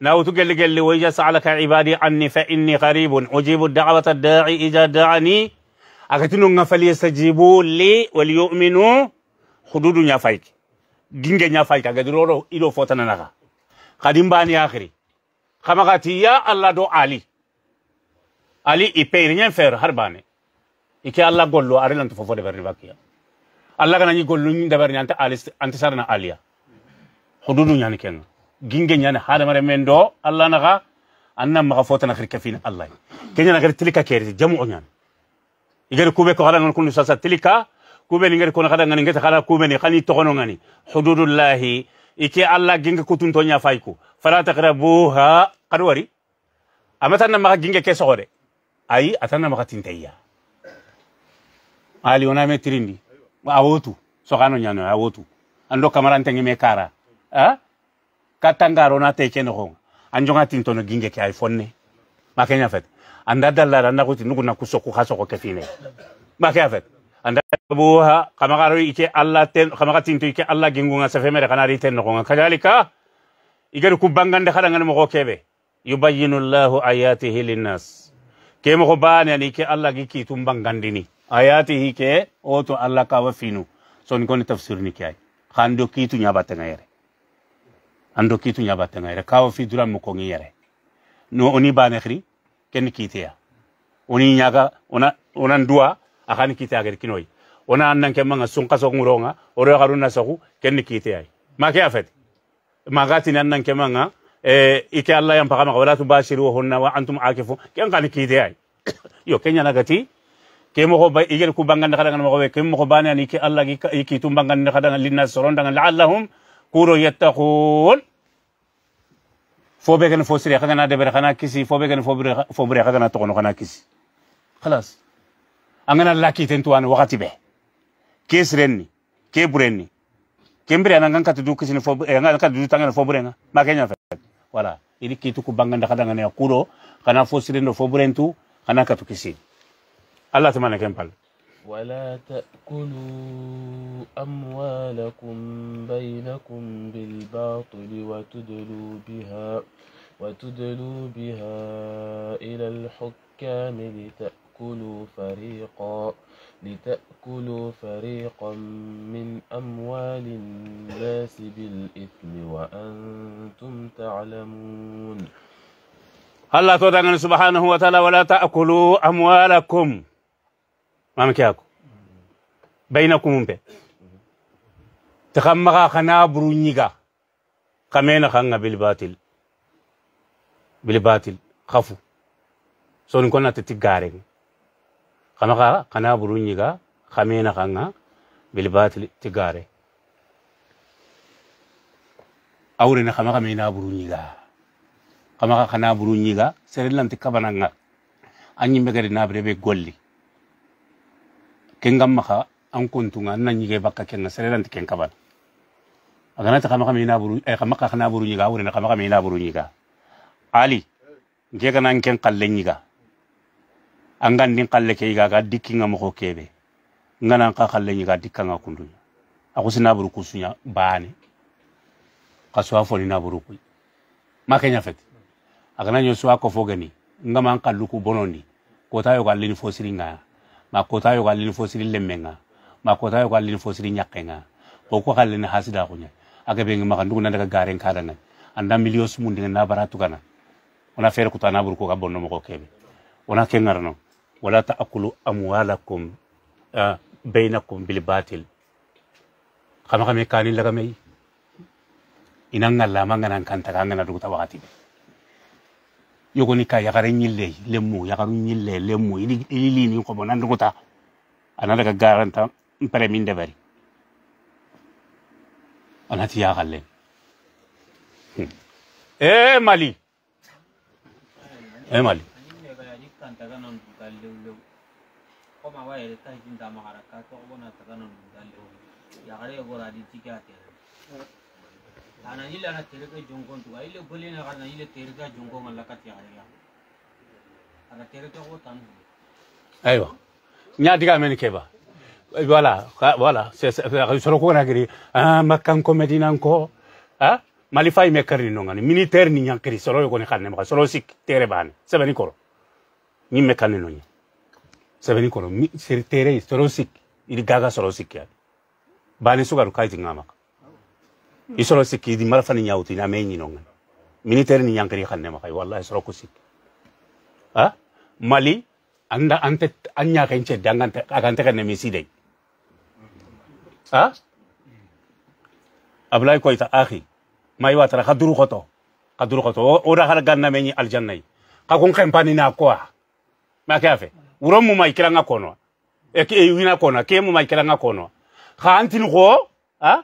ناوتو قال قال لي وإذا سألك عبادي عني فإني قريب أجيب الدعوه الداعي إذا دعاني أكتنو نفلي يستجيبوا لي وليؤمنوا حدود نافايك دينجا نافايك أكدرورو إلو فوتنا نغا قديم باني آخري خمغاتي يا الله دو علي علي إبير نين فير هرباني ike Allah gollo are lan to fofo de verni bakia Allah kana ni gollo ni de verni anta alis anta sarana alia hududu nyani ken ginge nyani hada mare mendo Allah naga anna maga fota na khirka fin allah kenya na gari tilika keri jamu nyan igari kube ko hala non kunu sasa tilika kube ni ngari kono kada ngani ngata kala kube ni khani tokono ngani hududullahi ike Allah ginge kutun to nya fayku fala taqrabuha qadwari amatan maga ginge ke ai ay atana maga tintayya aliona me tirindi awotu sokano nyano awotu ando kamara ntenge me kara a katangaro na teke no gonga anjonga tinto no ginge ke iphone makenya fet anda dallara na kuti nuguna kusoko hasoko ketine makenya fet anda buha kamagaro ike alla ten kamaga tinto ike alla gingunga sefemere kana ri ten no gonga kadalika igari kubangande khadangane mo kebe yubayyinu llahu ayatihi linnas ke mo bane ani ke Allah gi ki tum bangandini ayati hi ke o to Allah ka wafinu son kon tafsir ni kay khando ki tu nyaba tangayere ando ki tu nyaba tangayere ka wafi duram mo ko ngiyere no oni bane khri ken kitiya oni nyaga ona onan dua akan kita agar kinoi ona annan ke manga sunka so nguronga oro garuna so ken kitiya ma ke afet magati nan nan ke manga ite allah yan pagama wala tubashiruhunna wa antum akifun ken kani kite ay yo kenya nagati ke mo ko bay igel ku bangan kada ngam ko be ke mo ko bana ni ke allah gi ki tum bangan kada ngam linnas soron dangan la'allahum kuro yattaqun fo be ken fo sire kada na de ber kana kisi fo be ken fo ber fo ber kada na to kana kisi خلاص angana laki tentu an wakati be ke srenni ke burenni kembere anan kan katudu kisini fo eh, anan kan katudu tangan fo burenga makenya fa wala ili kitu kubanganda kadanga ne kuro kana fo sirendo fo burentu kana katu kisi allah tamana kempal
ولا تأكلوا أموالكم بينكم بالباطل وتدلوا بها وتدلوا بها إلى الحكام لتأكلوا فريقا لتأكلوا فريقا من أموال الناس بالإثم وأنتم
تعلمون الله تعالى سبحانه وتعالى ولا تأكلوا أموالكم ما مكياكو بينكم به تخمغا خنابرو نيغا خمين خنغا بالباطل بالباطل خفو سون كنا تتغارين kamaka kana burunyiga kamena kanga bilbatil tigare awrene kamaka mena burunyiga kamaka kana burunyiga serelanti kabananga anyimbegere nabrebe golli kengam maka an kuntunga eh, na nyige bakka kenga serelanti ken kabana aganata kamaka mena buru eh kamaka kana burunyiga awrene kamaka mena burunyiga ali ngega nan ken kallenyiga anga gan din kalle ke iga ga dikkin ga mako kebe ngana ka kalle ni ga dikkan ga kundu aku sina buru kusunya baane kaso afo ni na buru ku makenya fet agana nyo so ako fogani ngama an kallu ku bononi ko tayo ga lini fosiri nga ma ko tayo ga lini fosiri lemmenga ma ko tayo ga lini fosiri nyakkenga ko ko kalle ni hasida kunya aga be ngi makandu na daga garen kadanga anda milios mun dinga na baratu kana ona fere kutana buru ko ga bonno mako kebe ona kengarno wala taakulu amwalakum uh, bainakum bil batil kama kame kani laga mai inan ngana man ganan kanta kan ganan rubuta wakati yogoni ka yagarin yille lemu yagarun yille lemu ilili ni ko bonan rubuta ana daga garanta pare min da bari ana ti yagalle mali eh mali eh mali
kalewlew koma wa yɛrɛ ta hinta magara ka tɔgɔ bɔna taga na nugu dalew yagare bɔra di tike a tɛrɛ ana ile ana tereke jonkon tuga ile golena kana ile tereke jonkon ma lakati yagare ya ana tereke ko tan
aywa nya diga men keba voilà voilà c'est soro ko na giri ah makkan ko medina ah malifa me karni nongani militaire ni nyankiri soro ko ni khanne ma soro sik koro min bɛ kane ni ye sɛbɛnni kɔnɔ seri tere sɔrɔ siki gaga sɔrɔ siki ya bani sugaru kai jinga maka i sɔrɔ marafani idi marafa ni na mɛ ɲinɔ ŋa ni yankari kan ne maka wallahi sɔrɔ ha mali anda ante anya kan ce dangan akan tekan nemisi dai ha ablai ko ita akhi mai wa tara khoto kaduru khoto o har ganna meni aljanna ka kun kan pani na ko makafe uromu maikira nga konwa eh, e ke wina konwa ke mu maikira nga konwa kha antin go a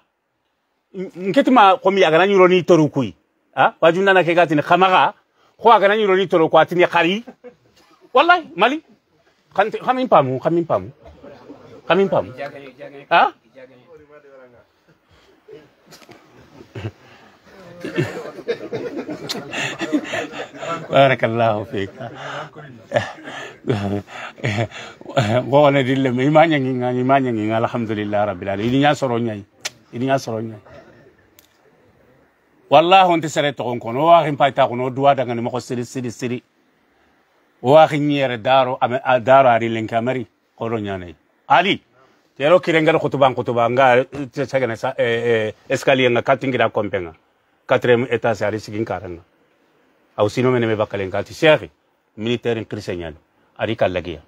nketima komi agana nyuro ni toru kui a wajunda na ke gatin khamaga go agana nyuro ni toru kwa tini khari wallahi mali khamin pamu khamin pamu
khamin pamu ha
barakallahu fika wona dille mi ima ñangiga ima ñangiga alhamdulillah rabbil alamin iɗiña soro ñayi iɗiña soro ñayi wallah onte sere togon kono o waxin payta kono o duwa dangani moko siri siri siri o waxin ñeere daaro daaro ari lenke amari koɗo ñanayi ali tero kirengal xutuban xutuba nga sagene eh, eh, eh, escalier nga katingira compenga quatrième état sari sigin karanga aw sino mene me bakalen kati cheikh militaire krisenyal ari kallagiya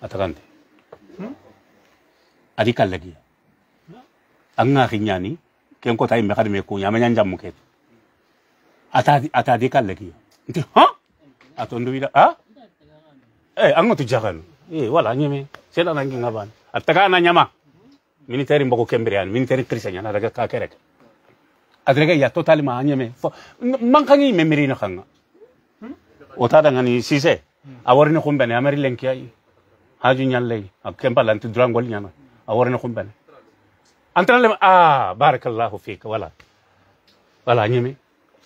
atakante ari lagi anga khinyani ken ko tay me khadme ko nyama nyanja muket atadi atadi kallagiya nti ha atondu eh ango tu Eh, eh wala nyeme sela nangi ngaban ataka na nyama militaire mboko kembere yani militaire krisenyal daga kakereke adrega ya total ma anya me man kan yi memory na hmm? ta dan ani si sise hmm. awor ni khumbe ne amari len kiyai haju nyal lay ak tu drang wal nyana awor ni khumbe ne antana le ah barakallahu fik wala wala nyime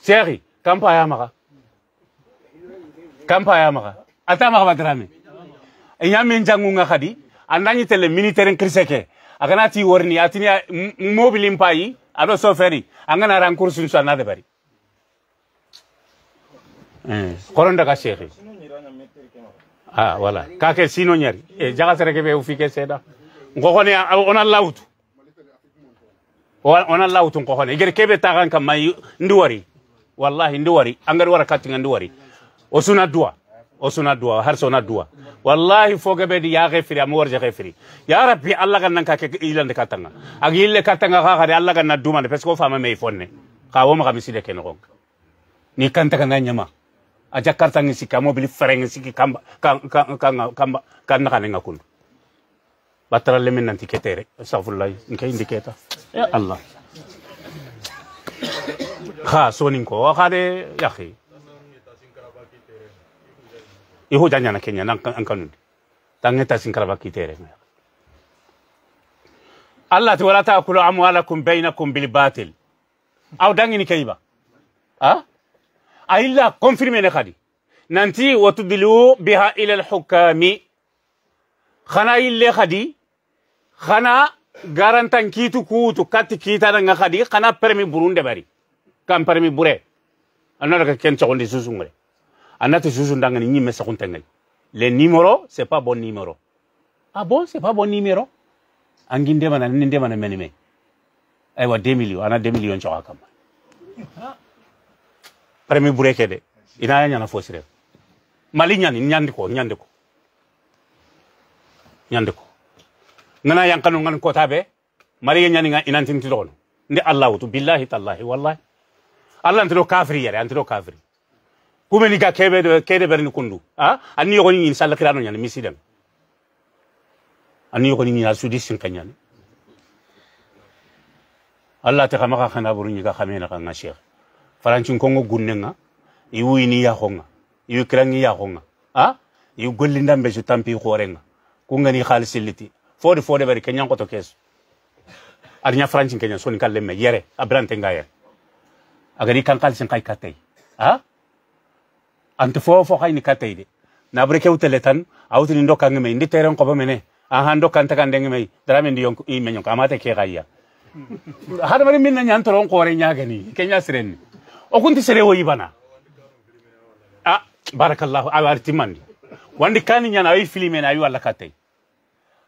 seri pa ya kam pa ya ka atama maka madrame inyame njangu nga khadi andani tele militaire kriseke a kana ti warini a tini mobilin payi a do so feri an kana ran kursun su annade bari eh, koron daga shekhi ah wala ka ke sino nyari e eh, jaga sere ke be ufi ke seda ngokone ah, ona lautu ona lautu ngokone igere kebe tagan kam mai ndiwari wallahi ndiwari angari wara katinga ndiwari osuna dua osuna dua harsona har sona wallahi foga be di yaxe firi amor ya warje xe firi ya rabbi allah kan nanka ka ke ilande katanga ak yille katanga xa allah kan naduma ne de fama me fonne xa wo ma xam sile ken ni kanta kanga nyama a jakarta ngi sikka mo bili fereng sikki kamba kanga kamba kan na kanen ngakun batara le men nanti ketere astaghfirullah ngi indiketa ya allah Ha, sonin ko xade yaxi iho janya na kenya nang an kanun tan ta sin karaba ki tere Allah ta wala ta'kulu amwalakum bainakum bil batil aw dangini kayba ha ailla confirme ne khadi nanti watudlu biha ila al hukami khana ille khadi khana garantan kitu kutu kati kita nga khadi khana permi burunde bari kam permi bure anara ken chondi susungre. anati juju ndangani ñimme saxuntengal les numéro c'est pa bon numéro ah bon c'est pas bon numéro angi ndemana ni ndemana meni me aywa 2 million ana 2 million coxa kamma bureke de inaya ñana fo mali ñani ñandi ko ñandi ngana yankanu ngan kota be mari nga inantinti dogono nde allah wutu billahi tallahi wallahi allah antiro kafiri yere antiro kafiri kumeni ka kebe kede berin kundu a ah? ani yoko ni sala kirano nyani misidam ani yoko ni ni asudi sin kanyani allah ta kama kana buru ni ka khamena kan ngashir farancin kongo gunnenga iwu ini ya honga iwu kirangi ya honga a ah? iwu gollinda mbe tampi khorenga kungani khalisiliti fodi fodi beri kenyan ko to kesu ari nya farancin kenyan soni kallemme yere abrantenga tenga yere agari kan kalsin kai katay a ah? anti fo fo hayni katayde nabre kewtele tan awtini dokkange mey ndi teren koba mene aha dokkante kandenge mey darame ndi yonk ime nyonk amate ke gayya har mari minna nyantoron kore nyagani kenya sirenni okunti sere wo yibana a barakallahu awarti mandi wandi kani nyana ayi filime na ayi wala katay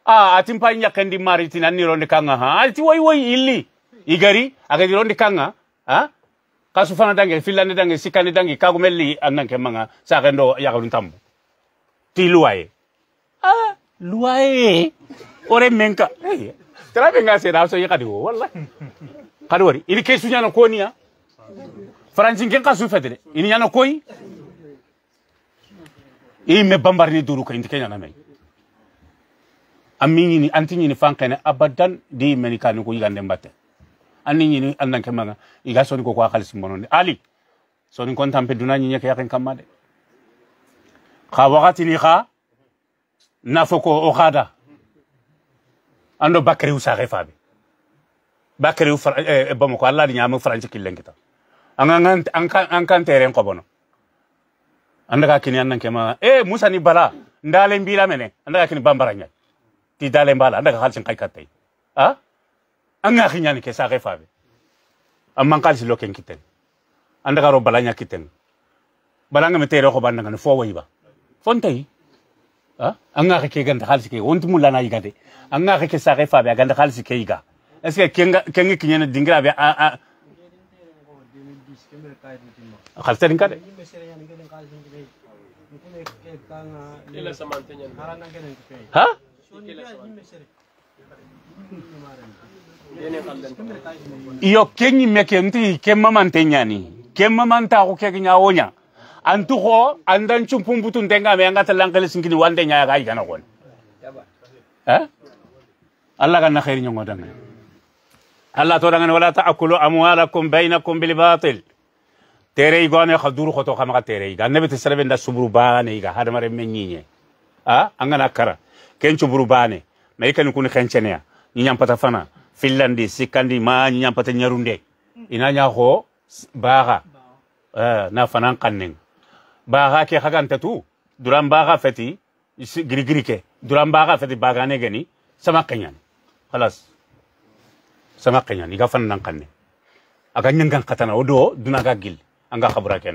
a atin pa nyakandi mariti nanni ronde kanga ha ati woy woy illi igari agadi ronde kanga ha kasu fana dange filane dange sikane dange kagumelli annan manga sagendo yagarun tambu ti luwaye ah luwaye ore menka tara be ngase da so yakadi wo wallahi kadi wari ili ke sunya na koniya francin ken kasu federe ini yana koyi i me bambarni duru ka indi kenya na mai amini antinyini fankene abadan di menikani ko yigande mbatte anni ñini annan ke maga iga soni ko ko ali soni kontan pe duna ñiñe ke yakin kamma de xa wakati ni xa nafoko o xada ando bakari u saxe eh, faabe bakari u eh, bamako alla di ñama franci killen kita an kan teren qobono andaka kini annan ke e eh, musa ni bala ndale mbila mene andaka kini bambara ñay ti dale mbala andaka xalsin xay kattay a ah? anga hinyani ke sage fabe amma kal silo ken kiten anda garo balanya kiten balanga metere ko bananga fo wayiba fontai ha anga ke ganda halsi ke wontu mulana yigade anga ke sage fabe ganda halsi ke yiga eske kenga kenga kinyana dingra be a a
khalsa dinga de ha iyo
kenyi meke nti kemmamante ñani kemmamantaaku keke ñawoña antu xo andan cumpumbutu ntengame angata lankele sinkini wande ñayaga yigana eh? allah ganna xeeri ñongo dangane allah to dangane wala taakulu amwalakum bainakum bilbatil tere yigone xa duru xoto xamaxa tere yiga annabete serebe nda suburu baane yiga hadamaren me ñiñe a ah? angana kara ken cuburu baane na yikani kuni xenceneya ñiñampata fana Finlandi sikandi ma ñampata nyarunde mm. ina ña ho baxa na fanan kanneng baga ke xagantatu duran baga feti giri ke duran baga feti ne geni sama kenyan halas sama kenyan iga fanan kanne aga ñangan katana odo duna gagil anga xabura ke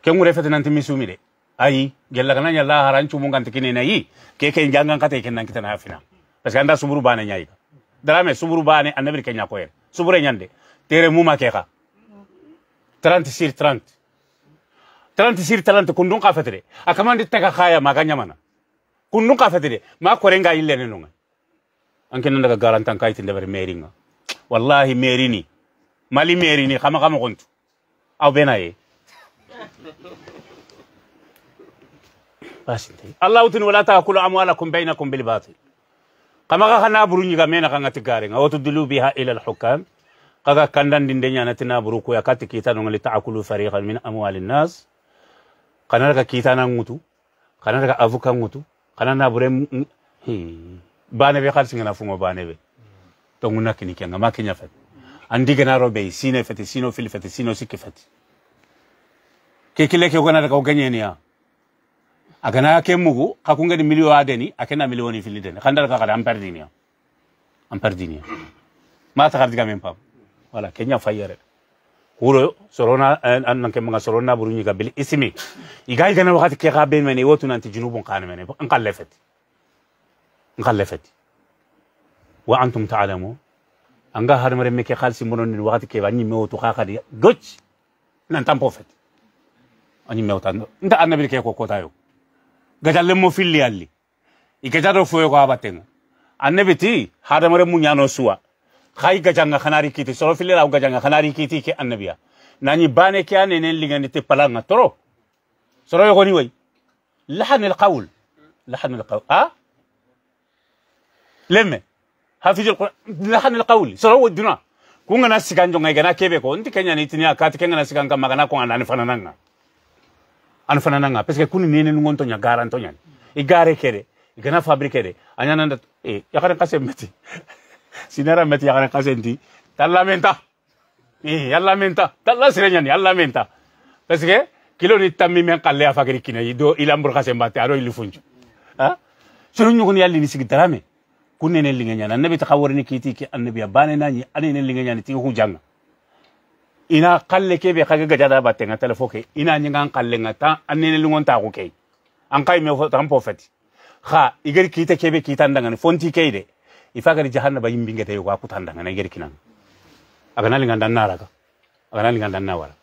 ke ngure feti nanti misumi de ayi gellagana ñalla haran tikine nai ke keke jangan kate ken kita na ya fina parce que anda suburu bane nyaika darame suburu bane annabi kenya ko yere subure nyande tere muma keka 30 sur 30 30 sur 30 kundun ka fetere taka khaya maganya mana kundun ka fetere ma korenga illene nunga anke nan daga garantan kayti ndeber meringa wallahi merini mali merini xama xama xontu aw bena allah wutin wala taakulu amwalakum bainakum bilbatil kamaga kana buru nyiga mena kanga tikare nga otu dulu biha ila alhukam kaga kandan dinde nyana tina buru ko yakati kita no ngalita akulu fariqan min amwalin nas kana ka kita na ngutu kana ka avuka ngutu kana na bure hi bane be khalsi ngana fungo bane be to nguna kini kyanga makinya fat andiga na robe sine fati sino fil fati sino sikifati kekile ke kana ka oganyenia agana ke mugu kakungeni milio adeni akena milioni filideni kandar kakada amperdinia amperdinia mata kardiga mempam wala kenya fayere wuro sorona eh, annan ke mga sorona burunyi ga bil ismi iga na wakati ke ga ben mene wotu nanti junubun kan mene ngal lefet wa antum ta'lamu anga har mare me ke khalsi monon ni wakati ke banyi me wotu khakadi goch nan tampofet ani me wotan nda annabi ke ko kotayo gajalle mo filli alli ikejato fuwe ko abatengo anne biti annabiti hadamare muñano suwa hay gajanga khanari kiti so soro fillela gajanga khanari kiti ke annabiya nani bane ke anenen liganite palanga toro soro yogoni wai lahan al qawl lahan al qawl a lemme hafiz al qur'an lahan al qawl so ro duna kungana siganjo ngai gana kebe ko ndi kenya ni tinya kati kengana siganga magana ko anani fanananga an fana nanga peske kuni nene nungon tonya garan tonya i gare kere i gana fabrique de anya nanda e yakare kase meti sinara meti yakara kase ndi tala menta e eh, yalla menta talla sirenya ni yalla menta peske kilo ni tammi men kalle a ya fakiri kina ido ilambur kase mbate aro ilifunju ha sunu nyugo ni yalli ni sigitarame kuni nene lingenya na nabi takawore ni kiti ki annabi abane ya nanyi ane ne lingenya ni tingu janga ina kalle kebe kage gaja da batte nga telefo ke ina nyinga kalle nga ta anene lungon ta ko ke an kai me tan pofeti ha igeri kita kebe kita ndanga fonti ke ide jahanna bayin binge te ko akuta ndanga na igeri kinan aga nali nga ndanna raga aga nali nga ndanna wara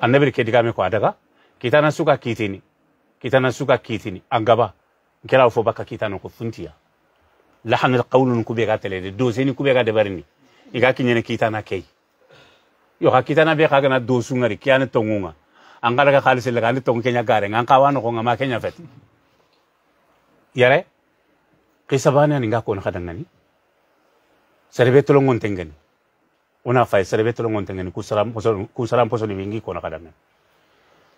annabi ke diga me ko adaga kita suka kitini kita suka kitini angaba kira fo baka kita ko funtiya lahanal qawlun kubega tele de dozeni kubega de barni iga kinyene kei yo na be kagana dosu ngari kiani tongunga angara ka le laga ni tong kenya gare ngan kawano ko ngama kenya fet yare kisabane ni ngako na kadangani serbe tolongon tengani una fay serbe tolongon tengani kusaram poso kusaram poso ni wingi ko na khadanga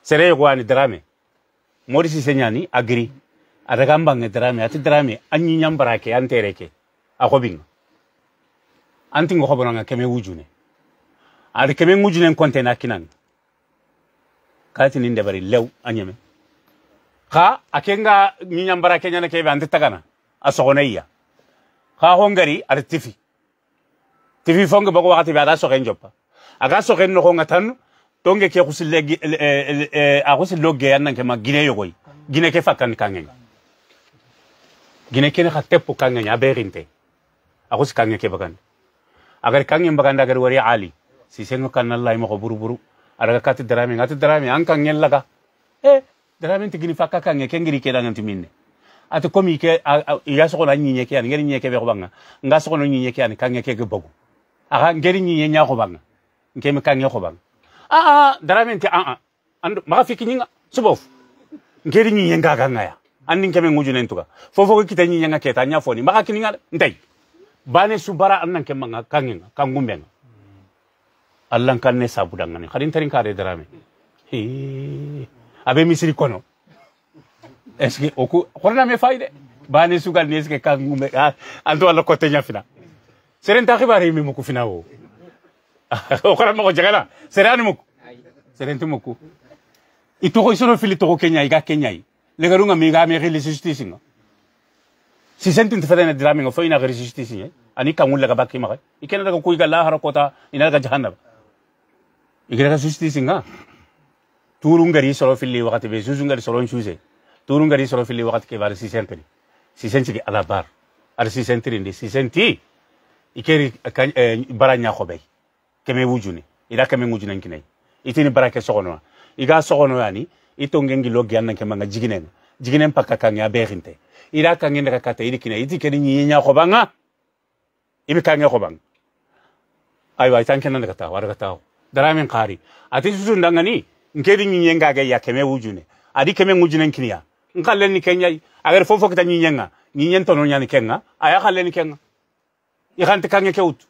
sere yo drame morisi senyani agri adagamba ni drame ati drame anyi nyambara ke antereke akobinga antingo hobonanga keme wujune ari kebe ngujunen konte na kinan kati nin dabari lew anyame kha akenga nyinyambara kenya na kebe ante tagana asogoneiya kha hongari ari tifi tifi bako wakati bada sogen joppa aga sogen no honga tan tonge ke khusille a khusille ge yannan ke ma gine yogoy gine ke fakkan kangen gine ke ne khatepu kangen ya berinte a khus kangen ke bakan agar kangen bakan agar wari ali sisengo kannallay mogo buruburu adaga kati darame ngati darame anka ngellaga e eh, darame tigini fakka kange kengiri kedanganti minne ati komi ke iga sogono a ñiñe ke ani ngeri ñiñe ke ɓe xoɓanga nga sogono ñiñe ke ani kange kege bogu axa ngeri ñiñe ña xoɓanga nkemi kange xoɓanga aa daramente aa andu maxa fiki ñinga suɓof ngeri ñiñe ngagangaya andin keme ngujunen tuga fofoko kita ñiñenga keta ña foni maxa kininga de bane subara an nan kemanga kangenga kangumbenga allan kanne sabudangani kadin tarin kare darame abe misiri kono est ce que oku koroname fayde sugal ni est ce que kangume anto alla kote ñafina seren ta xibare yimɓe mukku fina wo o korat moko jegala serani mukku serenti mukku i toxoy sono fili toxo ke ñayi ga ke ñayi legarunga mi ga me xili justice nga si sentinti fetene diramenga fo ina xeri justice ñe ani kangun laga bakki maxay i kene daga kuyga lahara kota ina daga jahannaba igaraga justice nga turu solo fili wakati be juju solo nchuze turu solo fili wakati ke bar sisentri sisentri ala bar ar sisentri ndi sisenti ikeri bara nya khobe keme wujuni ila keme ngujuna nkinai itini bara ke sogono iga sogono yani itongengi logi anna kema nga jiginen jiginen pakka kanga berinte ila kangenda kakata ili kina iti keri nyinya khobanga ibi kanga khobanga aywa itankenanda kata warga tawo daramin kari ati sutu ndangani nkedi nyinyenga ga ya keme adi keme ngujune nkiniya nkalle ni kenya agar fofo kita nyinyenga nyinyen tono nyani kenga aya kalle ni kenga ikante kange keutu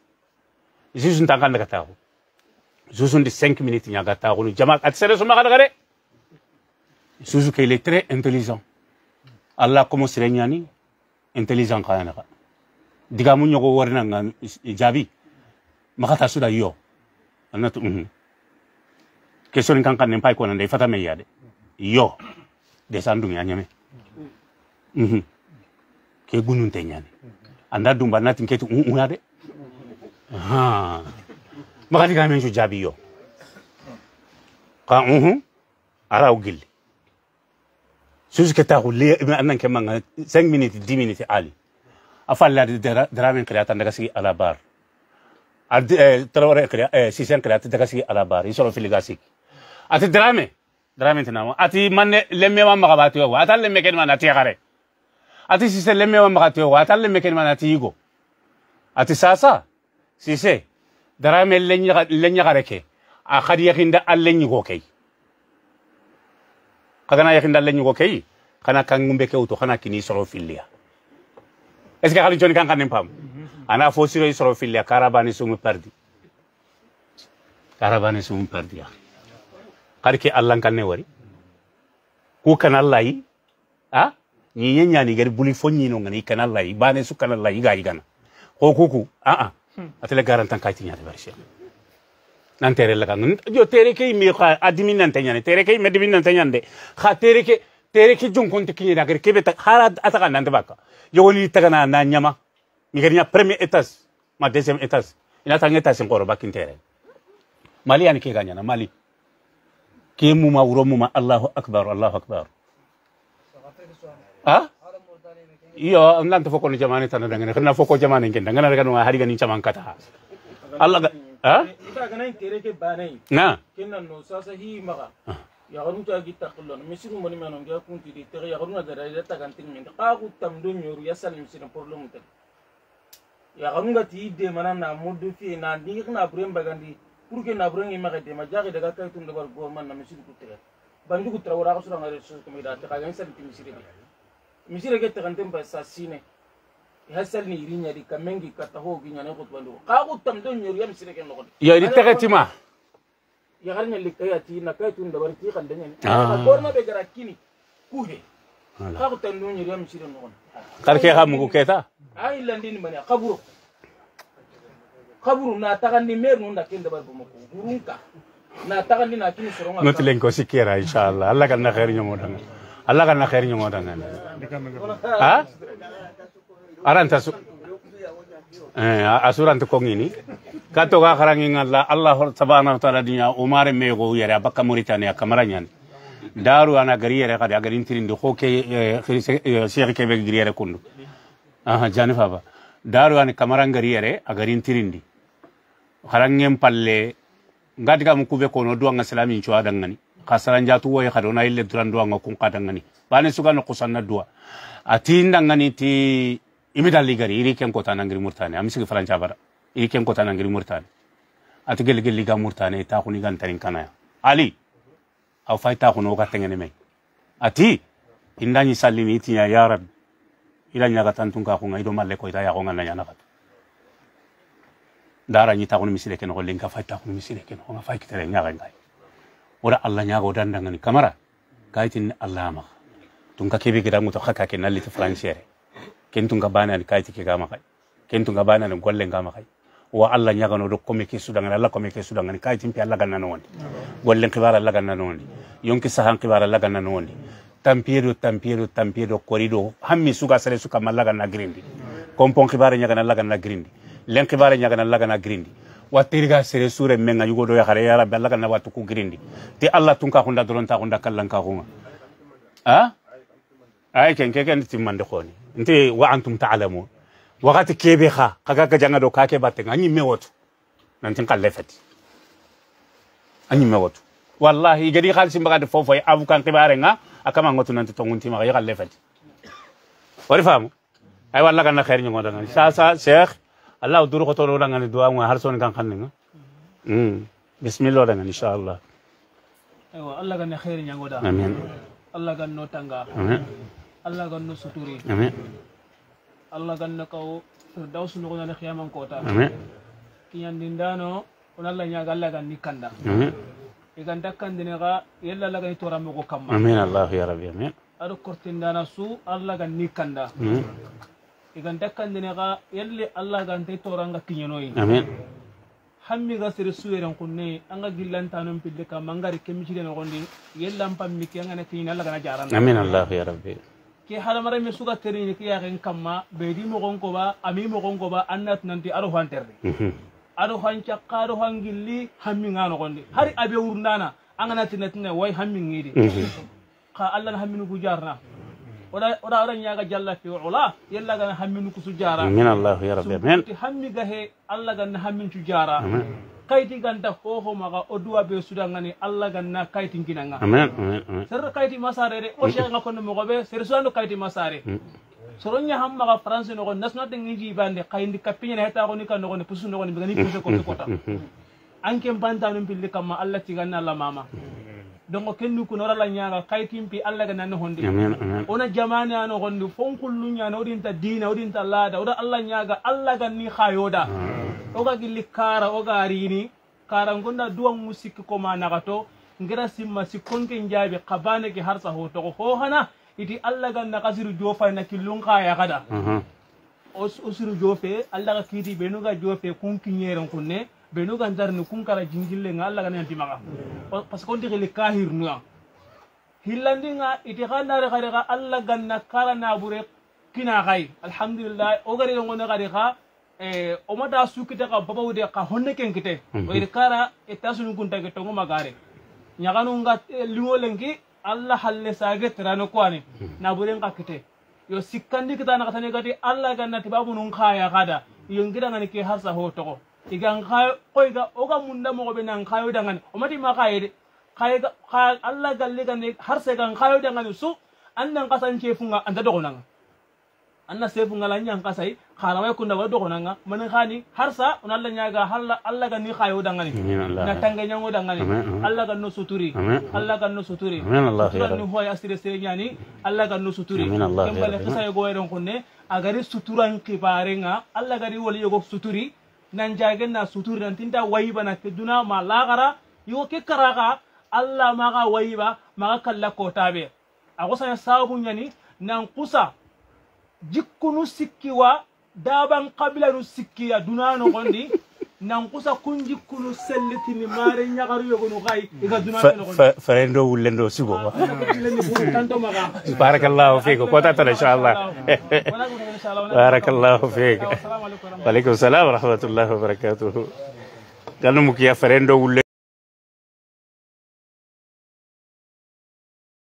zuzu ntanganda katago zuzu ndi 5 minutes nyaga tago ni jama ati sere suma kada kare zuzu ke il très intelligent allah komo sire nyani intelligent kayana ka diga munyo ko warna jabi makata suda yo annatu mm -hmm. question kan kan nempai ko nande fata me yade yo de sandum ya nyame mm ke gunun te nyani anda dum banati ketu un yade ha makati kamen ju jabi yo ka uhu ara ugilli susu ke taxu li annan ke manga 5 minutes 10 minutes ali a fallade dara men xilatan daga sigi ala bar tarawele sisɛn kɛlɛ a alabari i sɔrɔ filiga sigi a tɛ dramɛ dramɛ tɛna ma a wa a t'a lɛmɛ kɛnɛma na tɛgɛ dɛ a tɛ sisɛ wa a t'a lɛmɛ kɛnɛma na tɛ sasa sisɛ dramɛ lɛɲagare kɛ a kadi yakinda a lɛɲigo kɛ a kana yakinda lɛɲigo kɛ kana kangunbɛ kɛ o kana kini sɔrɔ filiya est ce que hali kan ka ana fosiro isoro filia karabani sumu perdi karabani sumu perdi ya ke allah kanne wari ku kan allah yi a ni yenya ni gari buli fonni no ngani kan allah yi bane su kan allah yi ga gana ko kuku a a hmm. atele garantan kaiti nya de bari nan tere laga nan yo tere ke mi kha admin nan tanyane tere ke mi admin nan tanyande kha tere ke tere ke jun kon tikinye da gari kebe ta hara ataka nan de baka yo ni tagana nan nyama nigeriya premier etas ma deuxième étage inatanga étage nkoro bakintere mali ya yani na mali kemu ma wuro ma allahu akbar allahu akbar ah iyo nanta foko ni jamani tan ngene xena foko jamane ngen ngana daga no hari ganin caman kata
allah ga ha ita e ga nan tere ke banai na kenan no sasa hi maga yaxanu ta gi taxilon misiru moni manon ga kunti di tere yaxanu ga da ta gantin min ka ku tam do nyoru ya salim sin problem tan ya ga ti de mana na muddu fi na ni na buren bagandi purke na buren ma kade ma jage daga kai tun daga gorman na misir kutre bandu kutra wara kusura ngare so kuma da ta kaga misir ti misir ke misir ke takan tempa sasine hasil ni irinya di kamengi kata ho oh, ginya na ko bandu ka ku tam don nyori ya misir ke cima ya ri tagatima ya ti na kau itu da bar kan danya ka gorma be kini kuhe kau ku tam don nyori ya misir no
karke ha mugu
ay landini mani kaburo kaburu na mer nun kende bar bamako burunka na na kini soronga no tilen
ko sikera inshallah allah kan na khair nyomo danga allah kan na khair nyomo danga ha aranta su eh asuran to kongini kato ga kharangi ngalla allah subhanahu wa taala dinya umar mego yara bakka mauritania kamaranya daru ana gari yara kada garin tirin do ko eh, eh, ke sheikh kebe gari yara kundu aha jani faba daru ani kamaran gari yare a garin tirindi harangen palle ngati kam kube kono duwa nga salamin cuwa dangani kasaran jatu woye kado na ille duran duwa nga kunka dangani bani suka no kusanna duwa ati dangani ti imidalli gari iri ken kota nangiri murtani ami sigi faranca bara iri ken kota nangiri ila ñaga tantun ka kunga ido malle ko ita ya kunga na ñana dara ñi taxun misile ken xolle nga fay taxun misile ken xonga fay kitare ñaga ngay ora alla ñaga o dandanga ni kaitin alla tun ka kebe gidan mutu haka ken nalli franciere ken tun ka bana ni kaiti ke ga ma kai ken tun ka bana ni golle ga ma kai wa alla ñaga no do komme ke sudan alla komme ke sudan ni kaitin pi alla ganna no wondi golle qibara alla ganna no wondi yonki sahan qibara alla ganna no wondi tampiero tampiero tampiero korido hammi suga sare suka malaga na grindi kompon kibare nyaga na laga na grindi len kibare nyaga na laga na grindi watiriga sere sure menga yugo do yare yara bella kana watu ku grindi te allah tun ka hunda doron ta hunda kallan ka hunga ha ay ken ke ken timmande khoni nte wa antum ta'lamu wakati kebe kha kaga ga janga do ka ke batte ngani me wotu nantin fati anyi me wallahi gadi khalsi mbaga de fofo avukan kibare nga akama ngotu nanti tongunti ma yagal lefati wari famu ay walla ganna khair nyongo dangan sa sa cheikh allah duru ko tolo ngani duwa mo har son kan kanne nga mm bismillah dangan inshallah
ay allah ganna khair nyongo da amin allah ganno tanga amin allah ganno suturi amin allah ganno ko firdaus no gona khiyaman kota amin kiyandindano onalla nyaga allah ganni kanda amin igan dakkandinexa yella lagani toranmogo kamma amin allahu ya rabbi amin aɗo kortindana su allah gan ni kanda hmm. igan dakkandinexa yelli allah gante toranga kiñenoyi amin hammiga sere suyeren kunne anga gillantanon pille kamma angari kemicirenogondi yellan pammiki angana kiñini allah gana jaranda amin allahu ya rabbi ke hadamarame suga terini ke yaxen kamma beedi mogon koba ami mogon koba annatunanti aɗo hanterde hmm aɗo han cakka aɗo han gilli hammi hamminga nogondi mm-hmm. hari abe wurdana anganatinatine way hammingiidi mm-hmm. ka allah na hamminugu jarna mm-hmm. oɗa oɗa ñaga jalla fe ola yalla hammi hamminugu su jara min allahu
ya rabbi amin ti
hammiga he allah ganna hammincu jara kayti ganta hoho maga o duwa be sudangani allah ganna kayti ginanga amin amin serre kayti masare de o shega kono mogoɓe sere suano kayti masare soronya hamma ga france no gon nasna de ngi bande kayndi kapinya heta ko ni kan no gon pusu no gon be ni pusu ko ko ta anke mbanta no pilli kamma allah tiganna allah mama donc kennu kuno rala ñaga kaytimpi allah ga nanno honde ona jamane ano gonde fonkullu ñana odinta dina odinta laada oda allah ñaga allah ga ni hayoda ah. oga gilli kara oga rini kara gonda duwan mu sikki koma naga ngira simma sikkonke njaabi kabaneke harsa ho togo ho hana iti allah ganna ka siru jofayna killun kaya kada mhm. o siru jofe allah ka kiti benuga jofe kun kiñeren kunne benuga ndarni kun eh, mhm. kara jingillenga allah ganantimaga parce que onti xili kahirnuya hillandinga iti xa nare xade xa allah ganna kara nabure kina xay alhamdulillah o garirengone xade xa o mata sukite xa babawude xa honne o oyiti kara ita sunukuntage tongo magare ñaxanunga eh, liŋo lenki allah halle sage tirano kwani na buren ka kite yo sikkandi kita na katane gati allah g a n a tibabu nun khaya kada yo n g i d a ngani ke harsa ho to ko iga n k h a y a ko iga oga munda mo be nan khayo dangan o mati ma khaye de khaye allah galle ganne harsa gan khayo dangan su annan kasan ce funga anda d o g o n a n g anna sefu ngala nyang kasai khara wa kunda wa dogo nanga manan khani harsa on alla nyaga halla alla ga ni khayo dangani na tanga nyango dangani alla ga no suturi alla ga no suturi amin allah ya rabbi hoya asire sire nyani alla ga no suturi amin allah ya rabbi kisa go eron konne agari suturan kibarenga alla gari wali yogo suturi nan jagen na suturi nan tinta wayiba na keduna ma lagara yo ke karaga alla maga wayiba maga kallako tabe ago sabu nyani nan kusa jikku nu sikkiwa daban kabila nu sikkiya duna nogondi nankusa kun jikku nu sellitini maare ñagaru yogonu xay iga
dunaferendo wullendo sigo barakallahu fik kotatala inchallah barakallahu fik
waaleykum salam wa rahmatullahi wa barakatuhu ganumukiya ferendo wulle